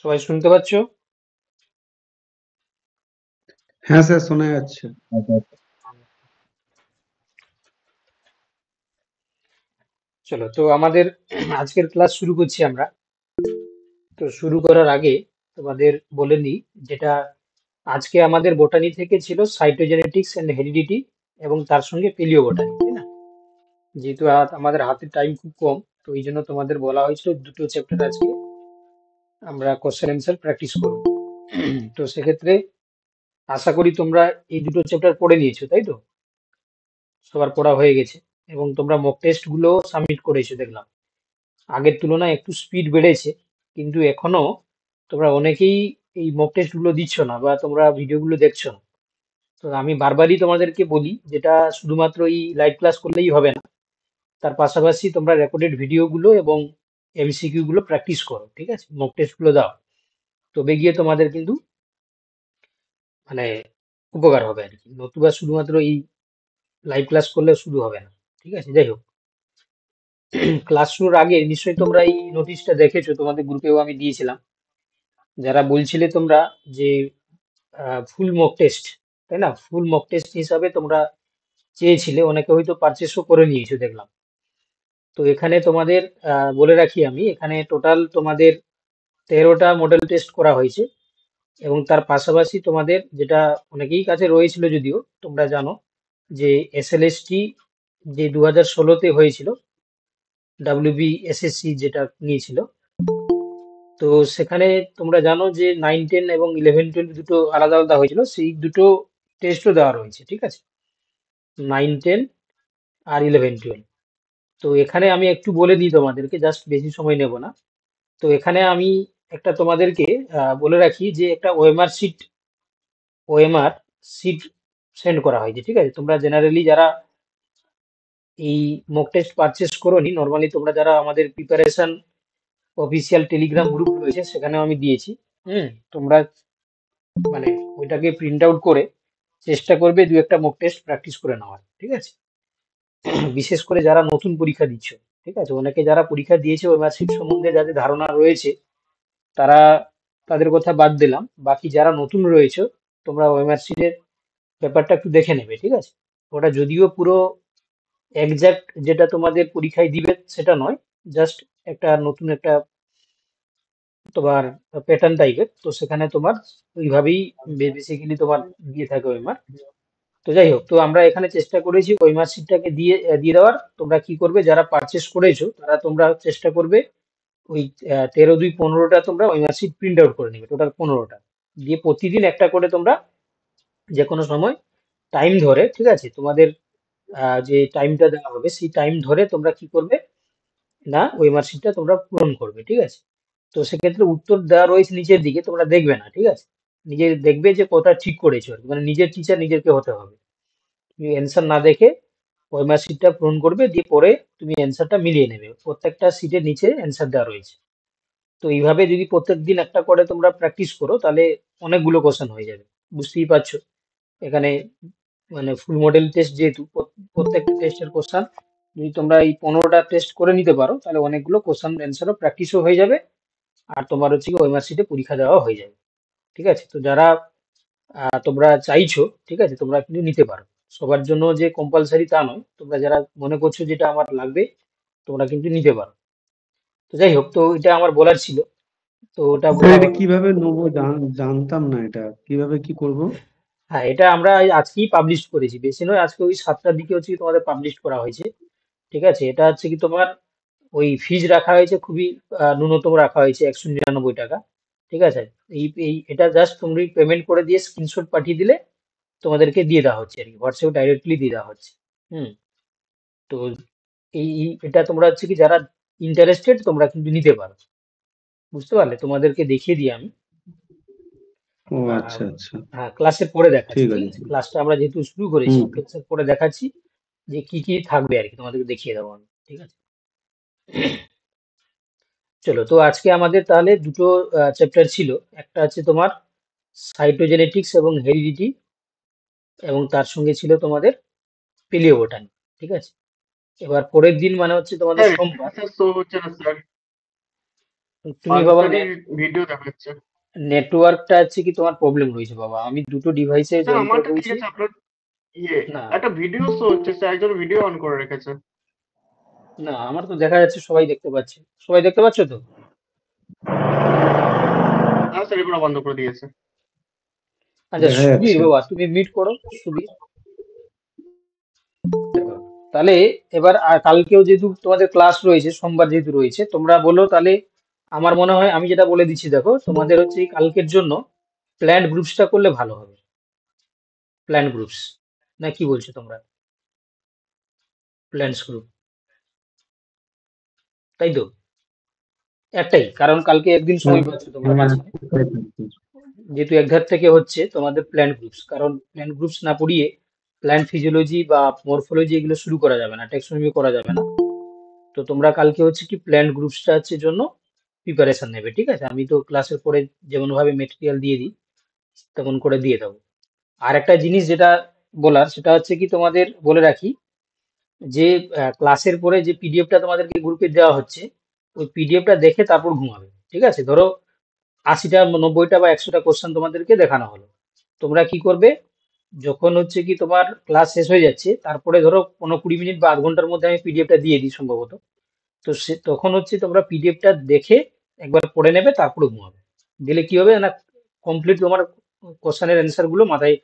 সবাই শুনতে পাচ্ছ হ্যাঁ স্যার শোনা যাচ্ছে চলো তো আমাদের আজকের ক্লাস শুরু করছি আমরা তো শুরু করার আগে তোমাদের বলে নিই যেটা আজকে আমাদের বোটানি থেকে ছিল সাইটোজেনেটিক্স অ্যান্ড হেরিডিটি এবং তার সঙ্গে পেলিও বোটানি তাই না যেহেতু আমাদের হাতে টাইম খুব কম তো এই জন্য তোমাদের বলা হয়েছিল দুটো চ্যাপ্টার আজকে আমরা কোশ্চেন অ্যান্সার প্র্যাকটিস করব তো সেক্ষেত্রে আশা করি তোমরা এই দুটো চ্যাপ্টার পড়ে নিয়েছো তাই তো সবার পড়া হয়ে গেছে এবং তোমরা মক টেস্টগুলো সাবমিট করেছো দেখলাম আগের তুলনায় একটু স্পিড বেড়েছে কিন্তু এখনো তোমরা অনেকেই এই মক টেস্টগুলো দিচ্ছ না বা তোমরা ভিডিওগুলো দেখছো না তো আমি বারবারই তোমাদেরকে বলি যেটা শুধুমাত্র এই লাইভ ক্লাস করলেই হবে না তার পাশাপাশি তোমরা রেকর্ডেড ভিডিওগুলো এবং গুলো প্র্যাকটিস করো ঠিক আছে মক টেস্ট গুলো দাও তবে গিয়ে তোমাদের কিন্তু মানে উপকার হবে আর কি নতুবা শুধুমাত্র এই লাইভ ক্লাস করলে শুধু হবে না ঠিক আছে যাই হোক ক্লাস শুরুর আগে নিশ্চয়ই তোমরা এই নোটিশটা দেখেছো তোমাদের গ্রুপেও আমি দিয়েছিলাম যারা বলছিলে তোমরা যে ফুল মক টেস্ট তাই না ফুল মক টেস্ট হিসাবে তোমরা চেয়েছিলে অনেকে হয়তো পারচেসও করে নিয়েছো দেখলাম তো এখানে তোমাদের বলে রাখি আমি এখানে টোটাল তোমাদের তেরোটা মডেল টেস্ট করা হয়েছে এবং তার পাশাপাশি তোমাদের যেটা অনেকেই কাছে রয়েছিল যদিও তোমরা জানো যে টি যে দু হাজার ষোলোতে হয়েছিল এস সি যেটা নিয়েছিল তো সেখানে তোমরা জানো যে নাইন টেন এবং ইলেভেন টুয়েলভ দুটো আলাদা আলাদা হয়েছিল সেই দুটো টেস্টও দেওয়া রয়েছে ঠিক আছে নাইন টেন আর ইলেভেন টুয়েলভ তো এখানে আমি একটু বলে দিই তোমাদেরকে জাস্ট বেশি সময় নেব না তো এখানে আমি একটা তোমাদেরকে বলে রাখি যে একটা OMR sheet OMR sheet send করা হয় যে ঠিক আছে তোমরা জেনারেলি যারা এই মক টেস্ট পারচেস করো নি নর্মালি তোমরা যারা আমাদের প্রিপারেশন অফিসিয়াল টেলিগ্রাম গ্রুপ রয়েছে সেখানেও আমি দিয়েছি হুম তোমরা মানে ওইটাকে প্রিন্ট আউট করে চেষ্টা করবে দু একটা মক টেস্ট প্র্যাকটিস করে নেওয়ার ঠিক আছে বিশেষ করে যারা নতুন পরীক্ষা দিচ্ছ ঠিক আছে অনেকে যারা পরীক্ষা দিয়েছে ওই সম্বন্ধে যাদের ধারণা রয়েছে তারা তাদের কথা বাদ দিলাম বাকি যারা নতুন রয়েছে তোমরা ওয়েমার্সিটের ব্যাপারটা একটু দেখে নেবে ঠিক আছে ওটা যদিও পুরো একজ্যাক্ট যেটা তোমাদের পরীক্ষায় দিবে সেটা নয় জাস্ট একটা নতুন একটা তোমার প্যাটার্ন টাইপের তো সেখানে তোমার ওইভাবেই বেসিক্যালি তোমার দিয়ে থাকে ওয়েমার তো যাই হোক তো আমরা এখানে চেষ্টা করেছি ওই মার্কশিটটাকে দিয়ে দিয়ে দেওয়ার তোমরা কি করবে যারা পারচেস করেছো তারা তোমরা চেষ্টা করবে ওই তেরো দুই পনেরোটা তোমরা ওই মার্কশিট প্রিন্ট আউট করে নেবে টোটাল পনেরোটা দিয়ে প্রতিদিন একটা করে তোমরা যে কোনো সময় টাইম ধরে ঠিক আছে তোমাদের যে টাইমটা দেওয়া হবে সেই টাইম ধরে তোমরা কি করবে না ওই মার্কশিটটা তোমরা পূরণ করবে ঠিক আছে তো সেক্ষেত্রে উত্তর দেওয়া রয়েছে নিচের দিকে তোমরা দেখবে না ঠিক আছে নিজে দেখবে যে কোথায় ঠিক করেছো আর কি মানে নিজের টিচার নিজেকে হতে হবে তুমি অ্যান্সার না দেখে ওই মার্কশিটটা পূরণ করবে দিয়ে পরে তুমি অ্যান্সারটা মিলিয়ে নেবে প্রত্যেকটা সিটের নিচে অ্যান্সার দেওয়া রয়েছে তো এইভাবে যদি প্রত্যেক দিন একটা করে তোমরা প্র্যাকটিস করো তাহলে অনেকগুলো কোশ্চেন হয়ে যাবে বুঝতেই পারছো এখানে মানে ফুল মডেল টেস্ট যেহেতু প্রত্যেকটা টেস্টের কোশ্চেন যদি তোমরা এই পনেরোটা টেস্ট করে নিতে পারো তাহলে অনেকগুলো কোশ্চেন অ্যান্সারও প্র্যাকটিসও হয়ে যাবে আর তোমার হচ্ছে কি ওই মার্কশিটে পরীক্ষা দেওয়া হয়ে যাবে ঠিক আছে তো যারা তোমরা চাইছো ঠিক আছে তোমরা কিন্তু নিতে পারো সবার জন্য যে কম্পালসারি তা নয় তোমরা যারা মনে করছো যেটা আমার লাগবে তোমরা কিন্তু নিতে পারো তো যাই হোক তো এটা আমার বলার ছিল তো ওটা কিভাবে নেবো জানতাম না এটা কিভাবে কি করব হ্যাঁ এটা আমরা আজকেই পাবলিশ করেছি বেশি নয় আজকে ওই সাতটার দিকে হচ্ছে তোমাদের পাবলিশ করা হয়েছে ঠিক আছে এটা হচ্ছে কি তোমার ওই ফিজ রাখা হয়েছে খুবই ন্যূনতম রাখা হয়েছে একশো নিরানব্বই টাকা ঠিক আছে এই এই এটা জাস্ট তুমি পেমেন্ট করে দিয়ে স্ক্রিনশট পাঠিয়ে দিলে তোমাদেরকে দিয়ে দেওয়া হচ্ছে আর কি হোয়াটসঅ্যাপে ডাইরেক্টলি দিয়ে দেওয়া হচ্ছে হুম তো এই এটা তোমরা হচ্ছে কি যারা ইন্টারেস্টেড তোমরা কিন্তু নিতে পারো বুঝতে পারলে তোমাদেরকে দেখিয়ে দিই আমি ও আচ্ছা আচ্ছা হ্যাঁ ক্লাসের পরে দেখাচ্ছি ক্লাসটা আমরা যেহেতু শুরু করেছি ক্লাসের পরে দেখাচ্ছি যে কি কি থাকবে আর কি তোমাদেরকে দেখিয়ে দেবো আমি ঠিক আছে চলো তো আজকে আমাদের তাহলে দুটো চ্যাপ্টার ছিল একটা আছে তোমার সাইটোজেনেটিক্স এবং হেরিডিটি এবং তার সঙ্গে ছিল তোমাদের পেলিওবোটানি ঠিক আছে এবার পরের দিন মানে হচ্ছে তোমাদের হ্যাঁ, আচ্ছা, তুমি বাবা ভিডিও দেখাচ্ছে নেটওয়ার্কটা আছে কি তোমার প্রবলেম রয়েছে বাবা আমি দুটো ডিভাইসে জয়েন করে দিয়েছি একটা ভিডিও শো হচ্ছে একজন ভিডিও অন করে রেখেছে না আমার তো দেখা যাচ্ছে সবাই দেখতে পাচ্ছে সবাই দেখতে পাচ্ছ তো হ্যাঁ, বন্ধ করে দিয়েছে আচ্ছা সুবীর বাবা তুমি মিট করো সুবীর তাহলে এবার কালকেও যেহেতু তোমাদের ক্লাস রয়েছে সোমবার যেহেতু রয়েছে তোমরা বলো তাহলে আমার মনে হয় আমি যেটা বলে দিচ্ছি দেখো তোমাদের হচ্ছে কালকের জন্য প্ল্যান গ্রুপসটা করলে ভালো হবে প্ল্যান গ্রুপস না কি বলছো তোমরা প্ল্যান্স গ্রুপ তাই তো একটাই কারণ কালকে একদিন সময় হ্যাঁ, পাচ্ছ তোমার হ্যাঁ, হ্যাঁ, যেহেতু একঘাত থেকে হচ্ছে তোমাদের প্ল্যান গ্রুপস কারণ প্ল্যান গ্রুপস না পড়িয়ে প্ল্যান ফিজিওলজি বা মরফোলজি এগুলো শুরু করা যাবে না টেক্সোনমি করা যাবে না তো তোমরা কালকে হচ্ছে কি প্ল্যান গ্রুপসটা হচ্ছে জন্য প্রিপারেশন নেবে ঠিক আছে আমি তো ক্লাসের পরে যেমন ভাবে মেটেরিয়াল দিয়ে দিই তেমন করে দিয়ে দেবো আর একটা জিনিস যেটা বলার সেটা হচ্ছে কি তোমাদের বলে রাখি যে ক্লাসের পরে যে পিডিএফটা তোমাদেরকে গ্রুপে দেওয়া হচ্ছে ওই পিডিএফটা দেখে তারপর ঘুমাবে ঠিক আছে ধরো আশিটা নব্বইটা বা একশোটা কোশ্চেন তোমাদেরকে দেখানো হলো তোমরা কি করবে যখন হচ্ছে কি তোমার ক্লাস শেষ হয়ে যাচ্ছে তারপরে ধরো কোনো কুড়ি মিনিট বা আধ ঘন্টার মধ্যে আমি পিডিএফটা দিয়ে দিই সম্ভবত তো সে তখন হচ্ছে তোমরা পিডিএফটা দেখে একবার পড়ে নেবে তারপরে ঘুমাবে দিলে কি হবে না কমপ্লিট তোমার কোশ্চেনের অ্যান্সারগুলো মাথায়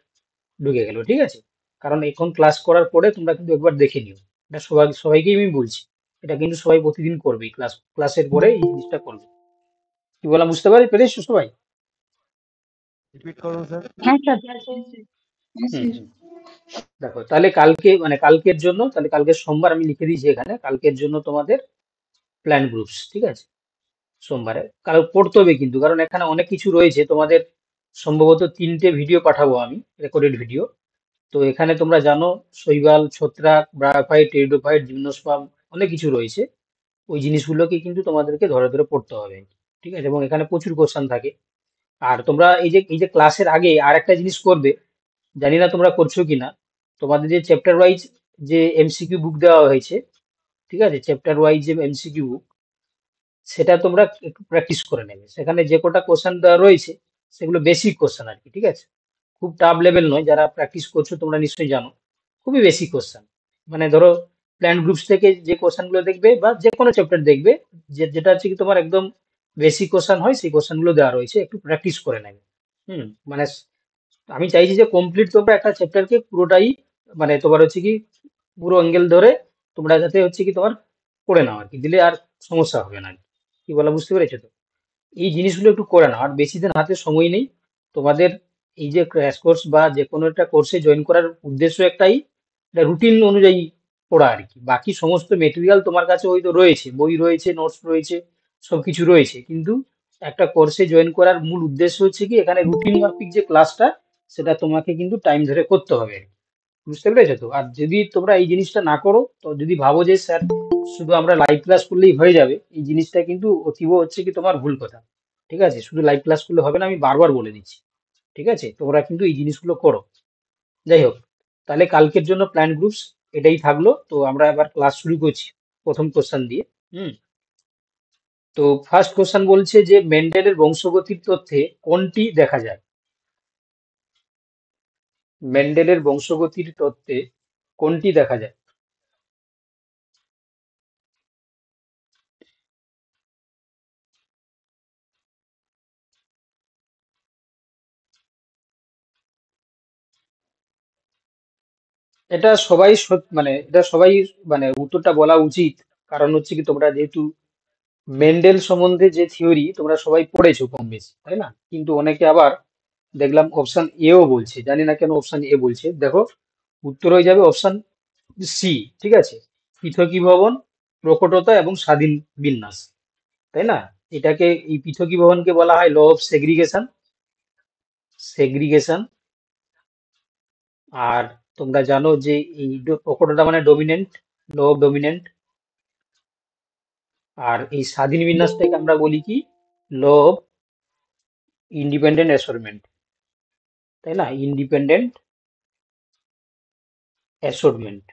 ঢুকে গেল ঠিক আছে কারণ এখন ক্লাস করার পরে তোমরা কিন্তু একবার দেখে নিও এটা সবাই সবাইকেই আমি বলছি এটা কিন্তু সবাই প্রতিদিন করবে ক্লাস ক্লাসের পরে এই জিনিসটা করবে কি বললাম বুঝতে পারি পেরেছো সবাই হ্যাঁ, হ্যাঁ, দেখো তাহলে কালকে মানে কালকের জন্য তাহলে কালকে সোমবার আমি লিখে দিয়েছি এখানে কালকের জন্য তোমাদের প্ল্যান গ্রুপস ঠিক আছে সোমবারে কাল পড়তে হবে কিন্তু কারণ এখানে অনেক কিছু রয়েছে তোমাদের সম্ভবত তিনটে ভিডিও পাঠাবো আমি রেকর্ডেড ভিডিও তো এখানে তোমরা জানো শৈবাল ছত্রাক ব্রায়োফাইট টেরিডোফাইট জিমনোস্পার্ম অনেক কিছু রয়েছে ওই জিনিসগুলোকে কিন্তু তোমাদেরকে ধরে ধরে পড়তে হবে ঠিক আছে এবং এখানে প্রচুর কোশ্চেন থাকে আর তোমরা এই যে এই যে ক্লাসের আগে আর একটা জিনিস করবে জানি না তোমরা করছো কি না তোমাদের যে চ্যাপ্টার ওয়াইজ যে এমসিকিউ বুক দেওয়া হয়েছে ঠিক আছে চ্যাপ্টার ওয়াইজ যে এমসিকিউ বুক সেটা তোমরা একটু প্র্যাকটিস করে নেবে সেখানে যে কটা কোশ্চেন দেওয়া রয়েছে সেগুলো বেসিক কোশ্চেন আর কি ঠিক আছে খুব টাফ লেভেল নয় যারা প্র্যাকটিস করছো তোমরা নিশ্চয়ই জানো খুবই বেশি কোশ্চেন মানে ধরো প্ল্যান গ্রুপস থেকে যে কোশ্চেনগুলো দেখবে বা যে কোনো চ্যাপ্টার দেখবে যে যেটা হচ্ছে কি তোমার একদম বেশি কোশ্চেন হয় সেই কোশ্চেনগুলো দেওয়া রয়েছে একটু প্র্যাকটিস করে নেবে হুম মানে আমি চাইছি যে কমপ্লিট তোমরা একটা চ্যাপ্টারকে পুরোটাই মানে তোমার হচ্ছে কি পুরো অ্যাঙ্গেল ধরে তোমরা যাতে হচ্ছে কি তোমার করে নাও আর কি দিলে আর সমস্যা হবে না কি বলা বুঝতে পেরেছো তো এই জিনিসগুলো একটু করে নাও আর বেশি দিন হাতে সময় নেই তোমাদের এই যে ক্র্যাশ কোর্স বা যে কোনো একটা কোর্সে জয়েন করার উদ্দেশ্য একটাই এটা রুটিন অনুযায়ী পড়া আর কি বাকি সমস্ত মেটেরিয়াল তোমার কাছে হয়তো রয়েছে বই রয়েছে নোটস রয়েছে সব কিছু রয়েছে কিন্তু একটা কোর্সে জয়েন করার মূল উদ্দেশ্য হচ্ছে কি এখানে রুটিন মাফিক যে ক্লাসটা সেটা তোমাকে কিন্তু টাইম ধরে করতে হবে বুঝতে পেরেছো তো আর যদি তোমরা এই জিনিসটা না করো তো যদি ভাবো যে স্যার শুধু আমরা লাইভ ক্লাস করলেই হয়ে যাবে এই জিনিসটা কিন্তু অতীব হচ্ছে কি তোমার ভুল কথা ঠিক আছে শুধু লাইভ ক্লাস করলে হবে না আমি বারবার বলে দিচ্ছি ঠিক আছে তোমরা কিন্তু এই জিনিসগুলো করো যাই হোক তাহলে কালকের জন্য প্ল্যান গ্রুপস এটাই থাকলো তো আমরা এবার ক্লাস শুরু করছি প্রথম কোশ্চেন দিয়ে হুম তো ফার্স্ট কোশ্চেন বলছে যে মেন্ডেলের বংশগতির তথ্যে কোনটি দেখা যায় মেন্ডেলের বংশগতির তত্ত্বে কোনটি দেখা যায় এটা সবাই মানে এটা সবাই মানে উত্তরটা বলা উচিত কারণ হচ্ছে কি তোমরা যেহেতু মেন্ডেল সম্বন্ধে যে থিওরি তোমরা সবাই পড়েছো কম বেশি তাই না কিন্তু অনেকে আবার দেখলাম অপশন এও বলছে জানি না কেন অপশন এ বলছে দেখো উত্তর হয়ে যাবে অপশন সি ঠিক আছে পৃথকী ভবন প্রকটতা এবং স্বাধীন বিন্যাস তাই না এটাকে এই পৃথকী ভবনকে বলা হয় ল অফ সেগ্রিগেশন সেগ্রিগেশন আর তোমরা জানো যে এই প্রকটতা মানে ডমিনেন্ট লোব ডমিনেন্ট আর এই স্বাধীন বিন্যাসটাকে আমরা বলি কি লোভ ইন্ডিপেন্ডেন্ট অ্যাসোরমেন্ট তাই না ইন্ডিপেন্ডেন্ট অ্যাসোরমেন্ট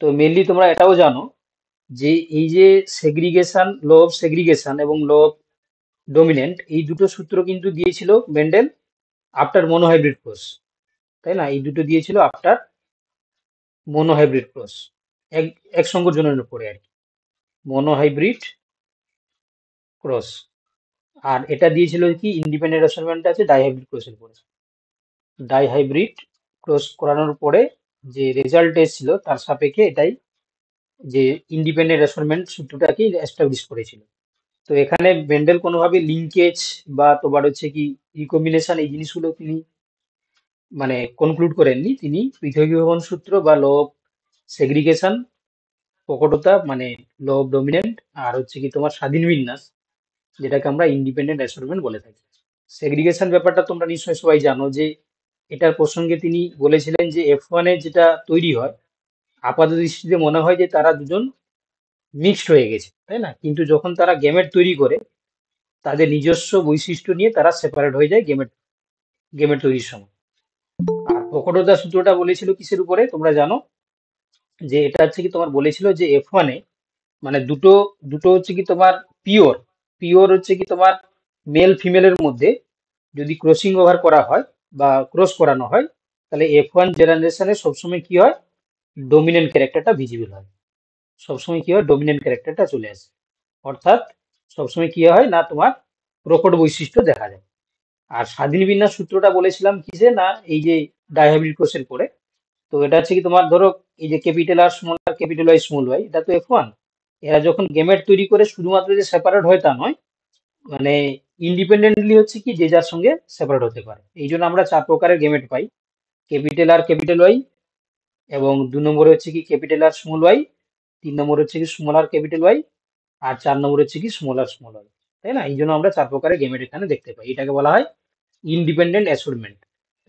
তো মেনলি তোমরা এটাও জানো যে এই যে সেগ্রিগেশন লো অফ সেগ্রিগেশন এবং লো অফ ডমিনেন্ট এই দুটো সূত্র কিন্তু দিয়েছিল মেন্ডেল আফটার মনোহাইব্রিড কোর্স তাই না এই দুটো দিয়েছিল আফটার মনোহাইব্রিড ক্রস এক এক সংযোজনের উপরে আর কি মনোহাইব্রিড ক্রস আর এটা দিয়েছিল কি ইন্ডিপেন্ডেন্ট অ্যাসাইনমেন্ট আছে ডাইহাইব্রিড ক্রসের উপরে ডাইহাইব্রিড ক্রস করানোর পরে যে রেজাল্ট এসেছিল তার সাপেক্ষে এটাই যে ইন্ডিপেন্ডেন্ট অ্যাসাইনমেন্ট সূত্রটাকে এস্টাবলিশ করেছিল তো এখানে বেন্ডেল কোনোভাবে লিঙ্কেজ বা তোমার হচ্ছে কি রিকম্বিনেশন এই জিনিসগুলো তিনি মানে কনক্লুড করেননি তিনি পৃথকীভবন সূত্র বা ল অফ সেগ্রিগেশন প্রকটতা মানে ল অফ ডমিনেন্ট আর হচ্ছে কি তোমার স্বাধীন বিন্যাস যেটাকে আমরা ইন্ডিপেন্ডেন্ট অ্যাসোরমেন্ট বলে থাকি সেগ্রিগেশন ব্যাপারটা তোমরা নিশ্চয়ই সবাই জানো যে এটার প্রসঙ্গে তিনি বলেছিলেন যে এফ ওয়ানে যেটা তৈরি হয় আপাত দৃষ্টিতে মনে হয় যে তারা দুজন মিক্সড হয়ে গেছে তাই না কিন্তু যখন তারা গেমের তৈরি করে তাদের নিজস্ব বৈশিষ্ট্য নিয়ে তারা সেপারেট হয়ে যায় গেমের গেমের তৈরির সময় অকটোদা সূত্রটা বলেছিল কিসের উপরে তোমরা জানো যে এটা হচ্ছে কি তোমার বলেছিল যে এফ ওয়ানে মানে দুটো দুটো হচ্ছে কি তোমার পিওর পিওর হচ্ছে কি তোমার মেল ফিমেলের মধ্যে যদি ক্রসিং ওভার করা হয় বা ক্রস করানো হয় তাহলে এফ ওয়ান জেনারেশনে সবসময় কি হয় ডোমিনেন্ট ক্যারেক্টারটা ভিজিবল হয় সবসময় কি হয় ডোমিনেন্ট ক্যারেক্টারটা চলে আসে অর্থাৎ সবসময় কি হয় না তোমার প্রকট বৈশিষ্ট্য দেখা যায় আর স্বাধীন বিন্যাস সূত্রটা বলেছিলাম কি যে না এই যে ডায়াবিল কোশ্চেন করে তো এটা হচ্ছে কি তোমার ধরো এই যে capital R small R capital Y small Y এটা তো এফ ওয়ান এরা যখন গেমেট তৈরি করে শুধুমাত্র যে সেপারেট হয় তা নয় মানে ইন্ডিপেন্ডেন্টলি হচ্ছে কি যে যার সঙ্গে সেপারেট হতে পারে এই জন্য আমরা চার প্রকারের গেমেট পাই ক্যাপিটাল আর ক্যাপিটাল ওয়াই এবং দু নম্বরে হচ্ছে কি ক্যাপিটাল আর স্মল ওয়াই তিন নম্বর হচ্ছে কি স্মল আর ক্যাপিটাল ওয়াই আর চার নম্বর হচ্ছে কি স্মল আর স্মল ওয়াই তাই না এই জন্য আমরা চার প্রকারের গেমেট এখানে দেখতে পাই এটাকে বলা হয় ইনডিপেন্ডেন্ট অ্যাসোরমেন্ট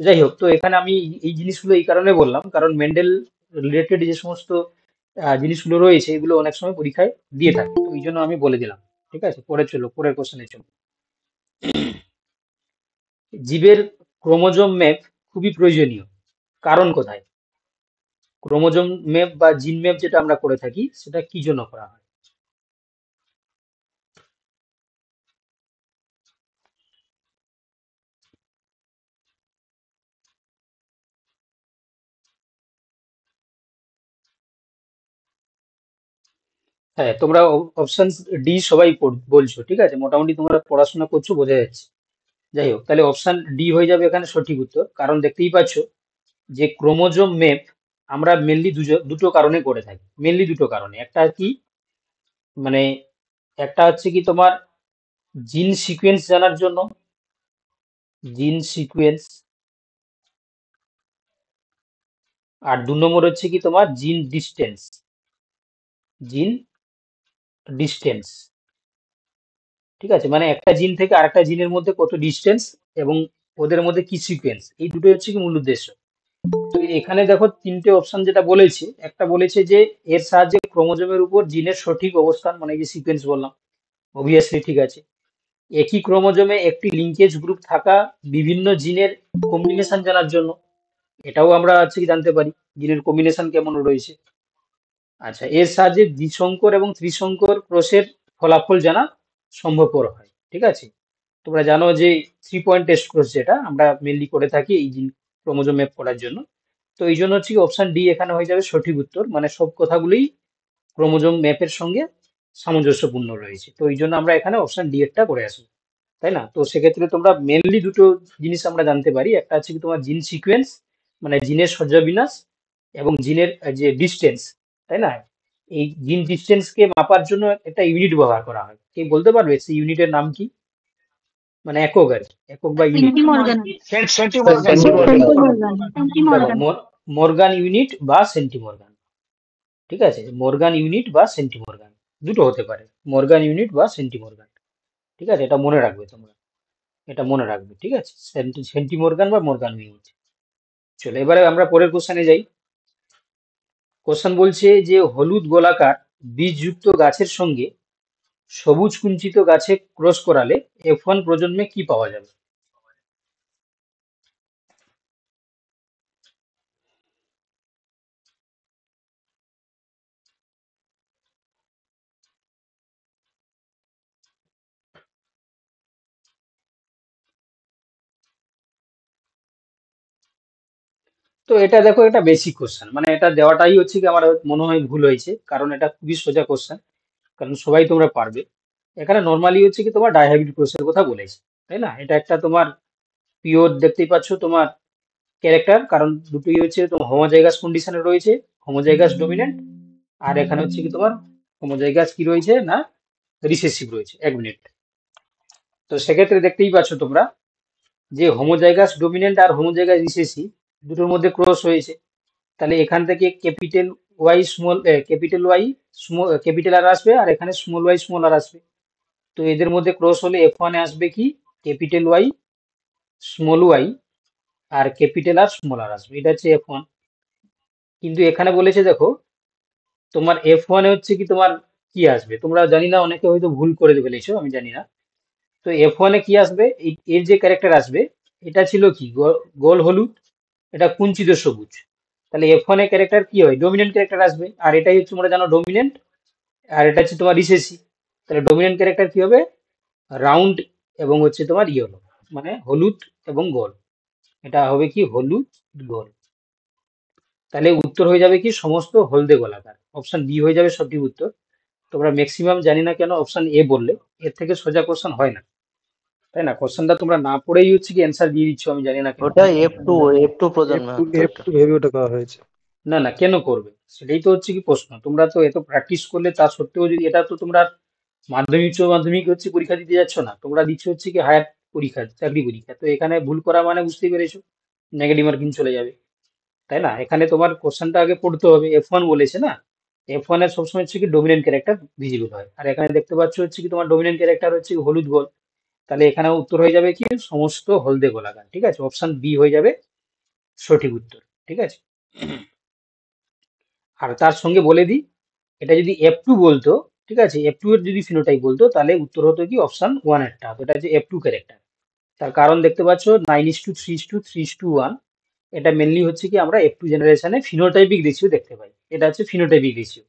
যাই হোক তো এখানে আমি এই জিনিসগুলো এই কারণে বললাম কারণ মেন্ডেল রিলেটেড যে সমস্ত জিনিসগুলো রয়েছে এগুলো অনেক সময় পরীক্ষায় দিয়ে থাকে তো এই জন্য আমি বলে দিলাম ঠিক আছে পরে চলো পরের কোশ্চেনের চলো জীবের ক্রোমোজোম ম্যাপ খুবই প্রয়োজনীয় কারণ কোথায় ক্রোমোজোম ম্যাপ বা জিন ম্যাপ যেটা আমরা করে থাকি সেটা কি জন্য করা হয় হ্যাঁ তোমরা অপশন ডি সবাই বলছো ঠিক আছে মোটামুটি তোমরা পড়াশোনা করছো বোঝা যাচ্ছে যাই হোক তাহলে অপশন ডি হয়ে যাবে এখানে সঠিক উত্তর কারণ দেখতেই পাচ্ছ যে ক্রোমোজোম মেপ আমরা মেনলি দুটো কারণে করে থাকি মেনলি দুটো কারণে একটা কি মানে একটা হচ্ছে কি তোমার জিন সিকোয়েন্স জানার জন্য জিন সিকোয়েন্স আর দু নম্বর হচ্ছে কি তোমার জিন ডিস্টেন্স জিন ডিস্টেন্স ঠিক আছে মানে একটা জিন থেকে আর একটা জিনের মধ্যে কত ডিস্টেন্স এবং ওদের মধ্যে কি সিকুয়েন্স এই দুটোই হচ্ছে কি মূল উদ্দেশ্য তো এখানে দেখো তিনটে অপশন যেটা বলেছে একটা বলেছে যে এর সাহায্যে ক্রোমোজোমের উপর জিনের সঠিক অবস্থান মানে যে সিকুয়েন্স বললাম অবভিয়াসলি ঠিক আছে একই ক্রোমোজোমে একটি লিঙ্কেজ গ্রুপ থাকা বিভিন্ন জিনের কম্বিনেশন জানার জন্য এটাও আমরা আজকে জানতে পারি জিনের কম্বিনেশন কেমন রয়েছে আচ্ছা এর সাহায্যে দ্বিশঙ্কর এবং ত্রিশঙ্কর ক্রোশের ফলাফল জানা সম্ভবপর হয় ঠিক আছে তোমরা জানো যে থ্রি পয়েন্ট টেস্ট ক্রোশ যেটা আমরা মেনলি করে থাকি এই জিন ক্রোমোজোম ম্যাপ করার জন্য তো এই জন্য হচ্ছে অপশান ডি এখানে হয়ে যাবে সঠিক উত্তর মানে সব কথাগুলোই ক্রোমোজোম ম্যাপের সঙ্গে সামঞ্জস্যপূর্ণ রয়েছে তো এই জন্য আমরা এখানে অপশান ডি এরটা করে আসবো তাই না তো সেক্ষেত্রে তোমরা মেনলি দুটো জিনিস আমরা জানতে পারি একটা হচ্ছে কি তোমার জিন সিকোয়েন্স মানে জিনের সজ্জাবিন্যাস এবং জিনের যে ডিস্টেন্স তাই না এই জিন ডিস্টেন্সকে মাপার জন্য একটা ইউনিট ব্যবহার করা হয় কে বলতে পারবে সেই ইউনিটের নাম কি মানে একক আর একক বা মর্গান ইউনিট বা সেন্টিমর্গান ঠিক আছে মর্গান ইউনিট বা সেন্টিমর্গান দুটো হতে পারে মর্গান ইউনিট বা সেন্টিমর্গান ঠিক আছে এটা মনে রাখবে তোমরা এটা মনে রাখবে ঠিক আছে সেন্টি সেন্টিমর্গান বা মর্গান ইউনিট চলো এবারে আমরা পরের কোশ্চেনে যাই কোশ্চেন বলছে যে হলুদ গোলাকার বীজযুক্ত গাছের সঙ্গে সবুজ কুঞ্চিত গাছে ক্রস করালে এফ ওয়ান প্রজন্মে কি পাওয়া যাবে তো এটা দেখো এটা বেসিক কোশ্চেন মানে এটা দেওয়াটাই হচ্ছে কি আমার মনে হয় ভুল হয়েছে কারণ এটা খুবই সোজা কোশ্চেন কারণ সবাই তোমরা পারবে এখানে নর্মালি হচ্ছে কি তোমার ডায়াবেটিক কোর্সের কথা বলেছে তাই না এটা একটা তোমার পিওর দেখতেই পাচ্ছ তোমার ক্যারেক্টার কারণ দুটোই হচ্ছে তোমার হোমোজাইগাস কন্ডিশনে রয়েছে হোমোজাইগাস ডোমিনেন্ট আর এখানে হচ্ছে কি তোমার হোমোজাইগাস কি রয়েছে না রিসেসিভ রয়েছে এক মিনিট তো সেক্ষেত্রে দেখতেই পাচ্ছ তোমরা যে হোমোজাইগাস ডোমিনেন্ট আর হোমোজাইগাস রিসেসিভ দুটোর মধ্যে ক্রস হয়েছে তাহলে এখান থেকে capital Y small capital Y capital R আসবে আর এখানে স্মল ওয়াই স্মল আর আসবে তো এদের মধ্যে ক্রস হলে এফ ওয়ানে আসবে কি ক্যাপিটাল ওয়াই স্মল ওয়াই আর ক্যাপিটাল আর স্মল আর আসবে এটা হচ্ছে এফ ওয়ান কিন্তু এখানে বলেছে দেখো তোমার এফ ওয়ানে হচ্ছে কি তোমার কি আসবে তোমরা জানি না অনেকে হয়তো ভুল করে ফেলেছ আমি জানি না তো এফ ওয়ানে কি আসবে এর যে ক্যারেক্টার আসবে এটা ছিল কি গোল হলুদ এটা কুঞ্চিত সবুজ তাহলে এফ ওয়ানের ক্যারেক্টার কি হয় ডোমিনেন্ট ক্যারেক্টার আসবে আর এটাই হচ্ছে তোমরা জানো ডোমিনেন্ট আর এটা হচ্ছে তোমার রিসেসি তাহলে ডোমিনেন্ট ক্যারেক্টার কি হবে রাউন্ড এবং হচ্ছে তোমার ইয়েলো মানে হলুদ এবং গোল এটা হবে কি হলুদ গোল তাহলে উত্তর হয়ে যাবে কি সমস্ত হলদে গোলাকার অপশন বি হয়ে যাবে সঠিক উত্তর তোমরা ম্যাক্সিমাম জানি না কেন অপশন এ বললে এর থেকে সোজা কোশ্চেন হয় না তাই না কোশ্চেনটা তোমরা না পড়েই হচ্ছে কি অ্যানসার দিয়ে দিচ্ছ আমি জানি না ওটা F2 F2 প্রজন্ম F2 ভেবে আচ্ছা, ওটা করা হয়েছে না না কেন করবে সেটাই তো হচ্ছে কি প্রশ্ন তোমরা তো এত প্র্যাকটিস করলে তা সত্ত্বেও যদি এটা তো তোমরা মাধ্যমিক উচ্চ মাধ্যমিক হচ্ছে পরীক্ষা দিতে যাচ্ছ না তোমরা দিচ্ছ হচ্ছে কি হায়ার পরীক্ষা চাকরি পরীক্ষা তো এখানে ভুল করা মানে বুঝতেই পেরেছো নেগেটিভ মার্কিং চলে যাবে তাই না এখানে তোমার কোশ্চেনটা আগে পড়তে হবে এফ ওয়ান বলেছে না এফ ওয়ান এর সবসময় হচ্ছে কি ডোমিনেন্ট ক্যারেক্টার ভিজিবল হয় আর এখানে দেখতে পাচ্ছ হচ্ছে কি তোমার ডোমিনেন্ট ক্যারেক্টার হচ্ছে হলুদ গোল তাহলে এখানে উত্তর হয়ে যাবে কি সমস্ত হলদে গোলাকার ঠিক আছে অপশান বি হয়ে যাবে সঠিক উত্তর ঠিক আছে আর তার সঙ্গে বলে দিই এটা যদি এফ টু বলতো ঠিক আছে এফ টু এর যদি ফিনোটাইপ বলতো তাহলে উত্তর হতো কি অপশান ওয়ান এরটা এটা হচ্ছে এফ টু ক্যারেক্টার তার কারণ দেখতে পাচ্ছ nine is to three is to three is two one এটা মেনলি হচ্ছে কি আমরা এফ টু জেনারেশনে ফিনোটাইপিক রেশিও দেখতে পাই এটা হচ্ছে ফিনোটাইপিক রেশিও